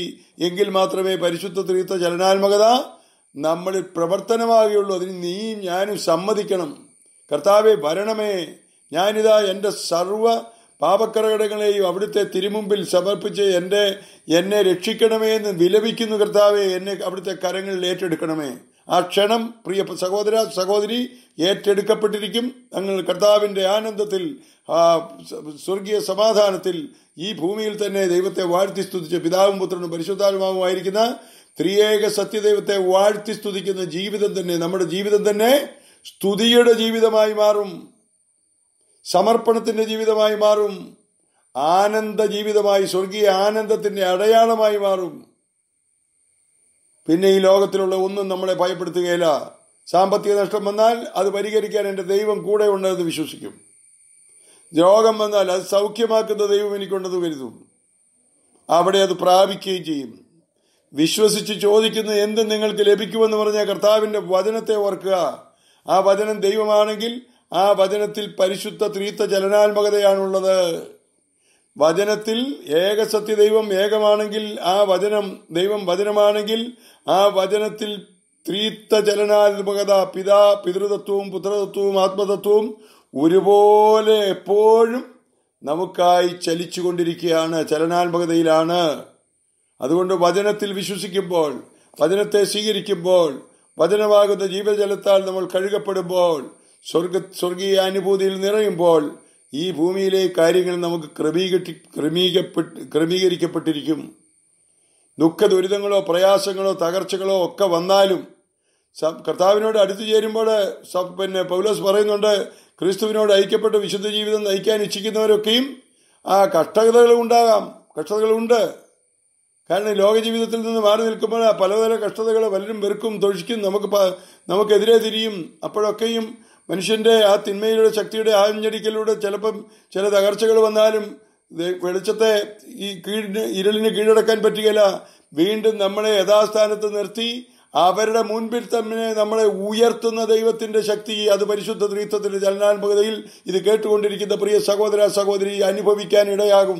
S1: എങ്കിൽ മാത്രമേ പരിശുദ്ധ തീർത്ഥ ചലനാത്മകത നമ്മളിൽ പ്രവർത്തനമാകുകയുള്ളൂ അതിന് നീയും ഞാനും സമ്മതിക്കണം കർത്താവെ വരണമേ ഞാനിതാ എൻ്റെ സർവ്വ പാപക്കറകടങ്ങളെയും അവിടുത്തെ തിരുമുമ്പിൽ സമർപ്പിച്ച് എൻ്റെ എന്നെ രക്ഷിക്കണമേ എന്ന് വിലപിക്കുന്നു കർത്താവെ എന്നെ അവിടുത്തെ കരങ്ങളിൽ ഏറ്റെടുക്കണമേ ആ ക്ഷണം പ്രിയ സഹോദര സഹോദരി ഏറ്റെടുക്കപ്പെട്ടിരിക്കും ഞങ്ങൾ കർത്താവിൻ്റെ ആനന്ദത്തിൽ ആ സ്വർഗീയ സമാധാനത്തിൽ ഈ ഭൂമിയിൽ തന്നെ ദൈവത്തെ വാഴ്ത്തി സ്തുതിച്ച് പിതാവും പുത്രനും പരിശുദ്ധാത്മാവുമായിരിക്കുന്ന ത്രിയേക സത്യദൈവത്തെ വാഴ്ത്തി സ്തുതിക്കുന്ന ജീവിതം തന്നെ നമ്മുടെ ജീവിതം തന്നെ സ്തുതിയുടെ ജീവിതമായി മാറും സമർപ്പണത്തിന്റെ ജീവിതമായി മാറും ആനന്ദ ജീവിതമായി സ്വർഗീയ ആനന്ദത്തിന്റെ അടയാളമായി മാറും പിന്നെ ഈ ലോകത്തിലുള്ള ഒന്നും നമ്മളെ ഭയപ്പെടുത്തുകയില്ല സാമ്പത്തിക നഷ്ടം വന്നാൽ അത് പരിഹരിക്കാൻ എൻ്റെ ദൈവം കൂടെ ഉണ്ടെന്ന് വിശ്വസിക്കും രോഗം വന്നാൽ അത് സൗഖ്യമാക്കുന്ന ദൈവം എനിക്കുണ്ടെന്ന് കരുതും അവിടെ അത് പ്രാപിക്കുകയും ചെയ്യും വിശ്വസിച്ച് ചോദിക്കുന്ന എന്ത് നിങ്ങൾക്ക് ലഭിക്കുമെന്ന് പറഞ്ഞ കർത്താവിൻ്റെ വചനത്തെ ഓർക്കുക ആ വചനം ദൈവമാണെങ്കിൽ ആ വചനത്തിൽ പരിശുദ്ധ ത്രീത്വ ജലനാത്മകതയാണുള്ളത് വചനത്തിൽ ഏകസത്യ ദൈവം ഏകമാണെങ്കിൽ ആ വചനം ദൈവം വചനമാണെങ്കിൽ ആ വചനത്തിൽ ത്രീത്വ ജലനാത്മകത പിതാ പിതൃതത്വവും പുത്രതത്വവും ആത്മതത്വവും ഒരുപോലെ എപ്പോഴും നമുക്കായി ചലിച്ചുകൊണ്ടിരിക്കുകയാണ് ചലനാത്മകതയിലാണ് അതുകൊണ്ട് വചനത്തിൽ വിശ്വസിക്കുമ്പോൾ വചനത്തെ സ്വീകരിക്കുമ്പോൾ വചനമാകുന്ന ജീവജലത്താൽ നമ്മൾ കഴുകപ്പെടുമ്പോൾ സ്വർഗ സ്വർഗീയ അനുഭൂതിയിൽ നിറയുമ്പോൾ ഈ ഭൂമിയിലെ കാര്യങ്ങൾ നമുക്ക് ക്രമീകട്ടി ക്രമീകപ്പെട്ട് ക്രമീകരിക്കപ്പെട്ടിരിക്കും ദുഃഖ ദുരിതങ്ങളോ പ്രയാസങ്ങളോ തകർച്ചകളോ ഒക്കെ വന്നാലും കർത്താവിനോട് അടുത്തു ചേരുമ്പോൾ പിന്നെ പൗലോസ് പറയുന്നുണ്ട് ക്രിസ്തുവിനോട് ഐക്യപ്പെട്ട വിശുദ്ധ ജീവിതം നയിക്കാൻ ഇച്ഛിക്കുന്നവരൊക്കെയും ആ കഷ്ടതകൾ ഉണ്ടാകാം കഷ്ടതകളുണ്ട് കാരണം ലോകജീവിതത്തിൽ നിന്ന് മാറി നിൽക്കുമ്പോൾ പലതരം കഷ്ടതകൾ പലരും വെറുക്കും തൊഴിക്കും നമുക്ക് നമുക്കെതിരെ തിരിയും അപ്പോഴൊക്കെയും മനുഷ്യന്റെ ആ തിന്മയുടെ ശക്തിയുടെ ആഞ്ഞടിക്കലൂടെ ചിലപ്പം ചില തകർച്ചകൾ വന്നാലും വെളിച്ചത്തെ ഈ കീഴിന് ഇരുളിന് കീഴടക്കാൻ പറ്റുകയില്ല വീണ്ടും നമ്മളെ യഥാസ്ഥാനത്ത് നിർത്തി അവരുടെ മുൻപിൽ തന്നെ നമ്മളെ ഉയർത്തുന്ന ദൈവത്തിന്റെ ശക്തി അത് പരിശുദ്ധ ത്രീത്വത്തിന്റെ ചലനാത്മകതയിൽ ഇത് കേട്ടുകൊണ്ടിരിക്കുന്ന പ്രിയ സഹോദര സഹോദരി അനുഭവിക്കാൻ ഇടയാകും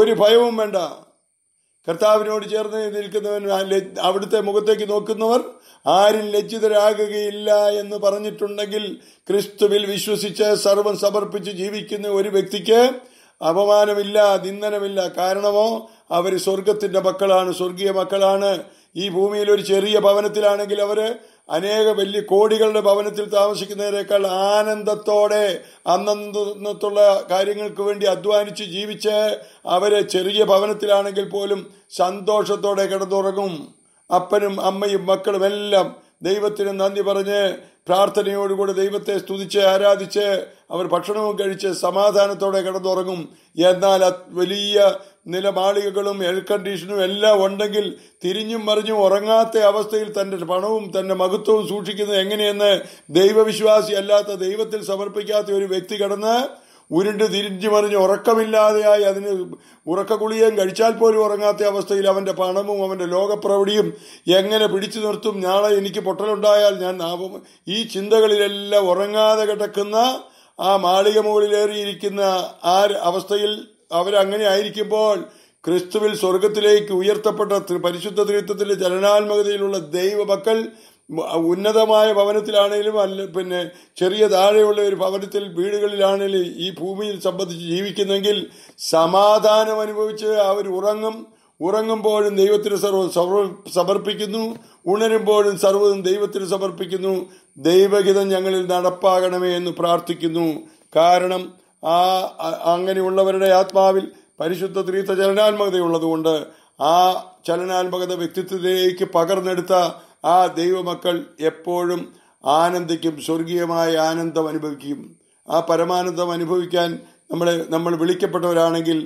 S1: ഒരു ഭയവും വേണ്ട കർത്താവിനോട് ചേർന്ന് നിൽക്കുന്നവൻ അവിടുത്തെ മുഖത്തേക്ക് നോക്കുന്നവർ ആരും ലജ്ജിതരാകുകയില്ല എന്ന് പറഞ്ഞിട്ടുണ്ടെങ്കിൽ ക്രിസ്തുവിൽ വിശ്വസിച്ച് സർവം സമർപ്പിച്ച് ജീവിക്കുന്ന ഒരു വ്യക്തിക്ക് അപമാനമില്ല നിന്ദനമില്ല കാരണമോ അവർ സ്വർഗത്തിന്റെ മക്കളാണ് സ്വർഗീയ മക്കളാണ് ഈ ഭൂമിയിൽ ഒരു ചെറിയ ഭവനത്തിലാണെങ്കിൽ അവര് അനേക വലിയ കോടികളുടെ ഭവനത്തിൽ താമസിക്കുന്നതിനേക്കാൾ ആനന്ദത്തോടെ അന്നന്നത്തുള്ള കാര്യങ്ങൾക്ക് വേണ്ടി അധ്വാനിച്ച് ജീവിച്ച് അവരെ ചെറിയ ഭവനത്തിലാണെങ്കിൽ പോലും സന്തോഷത്തോടെ കിടന്നുറങ്ങും അപ്പനും അമ്മയും മക്കളും എല്ലാം ദൈവത്തിന് നന്ദി പറഞ്ഞ് പ്രാർത്ഥനയോടുകൂടി ദൈവത്തെ സ്തുതിച്ച് ആരാധിച്ച് അവർ ഭക്ഷണവും കഴിച്ച് സമാധാനത്തോടെ കിടന്നുറങ്ങും എന്നാൽ വലിയ നിലമാളികകളും എയർ കണ്ടീഷനും എല്ലാം ഉണ്ടെങ്കിൽ തിരിഞ്ഞും മറിഞ്ഞും ഉറങ്ങാത്ത അവസ്ഥയിൽ തന്റെ പണവും തന്റെ മഹത്വവും സൂക്ഷിക്കുന്നത് എങ്ങനെയെന്ന് ദൈവവിശ്വാസി അല്ലാത്ത ദൈവത്തിൽ സമർപ്പിക്കാത്ത ഒരു വ്യക്തി കടന്ന് ഉരുണ്ട് തിരിഞ്ഞു മറിഞ്ഞ് ഉറക്കമില്ലാതെയായി അതിന് ഉറക്കഗുളികയും കഴിച്ചാൽ പോലും ഉറങ്ങാത്ത അവസ്ഥയിൽ അവന്റെ പണവും അവന്റെ ലോകപ്രവൃത്തിയും എങ്ങനെ പിടിച്ചു നിർത്തും നാളെ എനിക്ക് പൊട്ടലുണ്ടായാൽ ഞാൻ ഈ ചിന്തകളിലെല്ലാം ഉറങ്ങാതെ കിടക്കുന്ന ആ മാളിക മുകളിലേറിയിരിക്കുന്ന ആ അവസ്ഥയിൽ അവരങ്ങനെ ആയിരിക്കുമ്പോൾ ക്രിസ്തുവിൽ സ്വർഗത്തിലേക്ക് ഉയർത്തപ്പെട്ട പരിശുദ്ധ ത്രിത്വത്തിന്റെ ചലനാത്മകതയിലുള്ള ദൈവമക്കൾ ഉന്നതമായ ഭവനത്തിലാണെങ്കിലും അല്ല പിന്നെ ചെറിയ താഴെയുള്ള ഒരു ഭവനത്തിൽ വീടുകളിലാണെങ്കിലും ഈ ഭൂമിയിൽ സംബന്ധിച്ച് ജീവിക്കുന്നെങ്കിൽ സമാധാനം അനുഭവിച്ച് അവർ ഉറങ്ങും ഉറങ്ങുമ്പോഴും ദൈവത്തിന് സർവ സമർപ്പിക്കുന്നു ഉണരുമ്പോഴും സർവ്വതും ദൈവത്തിന് സമർപ്പിക്കുന്നു ദൈവഹിതം ഞങ്ങളിൽ നടപ്പാകണമേ എന്ന് പ്രാർത്ഥിക്കുന്നു കാരണം ആ അങ്ങനെയുള്ളവരുടെ ആത്മാവിൽ പരിശുദ്ധ തീർത്ഥ ചലനാത്മകതയുള്ളതുകൊണ്ട് ആ ചലനാത്മകത വ്യക്തിത്വത്തിലേക്ക് പകർന്നെടുത്ത ആ ദൈവമക്കൾ എപ്പോഴും ആനന്ദിക്കും സ്വർഗീയമായ ആനന്ദം അനുഭവിക്കും ആ പരമാനന്ദം അനുഭവിക്കാൻ നമ്മളെ നമ്മൾ വിളിക്കപ്പെട്ടവരാണെങ്കിൽ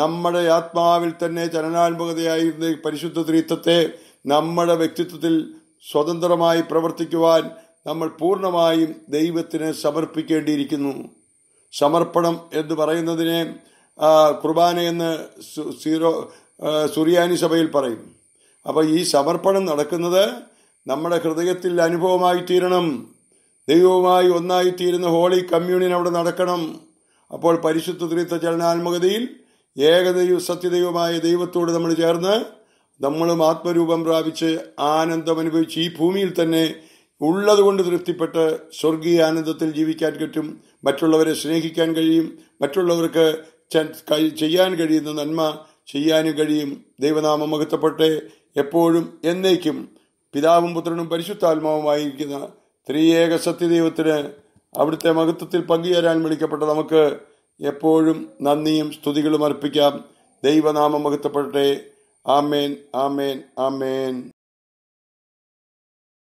S1: നമ്മുടെ ആത്മാവിൽ തന്നെ ചലനാത്മകതയായിരുന്ന പരിശുദ്ധ തീർത്ഥത്തെ നമ്മുടെ വ്യക്തിത്വത്തിൽ സ്വതന്ത്രമായി പ്രവർത്തിക്കുവാൻ നമ്മൾ പൂർണ്ണമായും ദൈവത്തിന് സമർപ്പിക്കേണ്ടിയിരിക്കുന്നു സമർപ്പണം എന്ന് പറയുന്നതിനെ കുർബാന എന്ന് സീറോ സുറിയാനി സഭയിൽ പറയും അപ്പോൾ ഈ സമർപ്പണം നടക്കുന്നത് നമ്മുടെ ഹൃദയത്തിൽ അനുഭവമായി തീരണം ദൈവവുമായി ഒന്നായി തീരുന്ന ഹോളി കമ്മ്യൂണിയൻ അവിടെ നടക്കണം അപ്പോൾ പരിശുദ്ധ തീർത്ഥ ചലനാത്മകതയിൽ ഏകദൈവ സത്യദൈവമായ ദൈവത്തോട് നമ്മൾ ചേർന്ന് നമ്മളും ആത്മരൂപം പ്രാപിച്ച് ആനന്ദം അനുഭവിച്ച് ഈ ഭൂമിയിൽ തന്നെ ഉള്ളതുകൊണ്ട് തൃപ്തിപ്പെട്ട് സ്വർഗീയ ആനന്ദത്തിൽ ജീവിക്കാൻ കിട്ടും മറ്റുള്ളവരെ സ്നേഹിക്കാൻ കഴിയും മറ്റുള്ളവർക്ക് ചെയ്യാൻ കഴിയുന്ന നന്മ ചെയ്യാനും കഴിയും ദൈവനാമം മഹത്വപ്പെട്ടെ എപ്പോഴും എന്നേക്കും പിതാവും പുത്രനും പരിശുദ്ധാത്മാവുമായിരിക്കുന്ന ത്രിയേക സത്യദൈവത്തിന് അവിടുത്തെ മഹത്വത്തിൽ പങ്കുചേരാൻ വിളിക്കപ്പെട്ട നമുക്ക് എപ്പോഴും നന്ദിയും സ്തുതികളും അർപ്പിക്കാം ദൈവനാമം മഹത്വപ്പെടട്ടെ ആമേൻ ആമേൻ ആമേൻ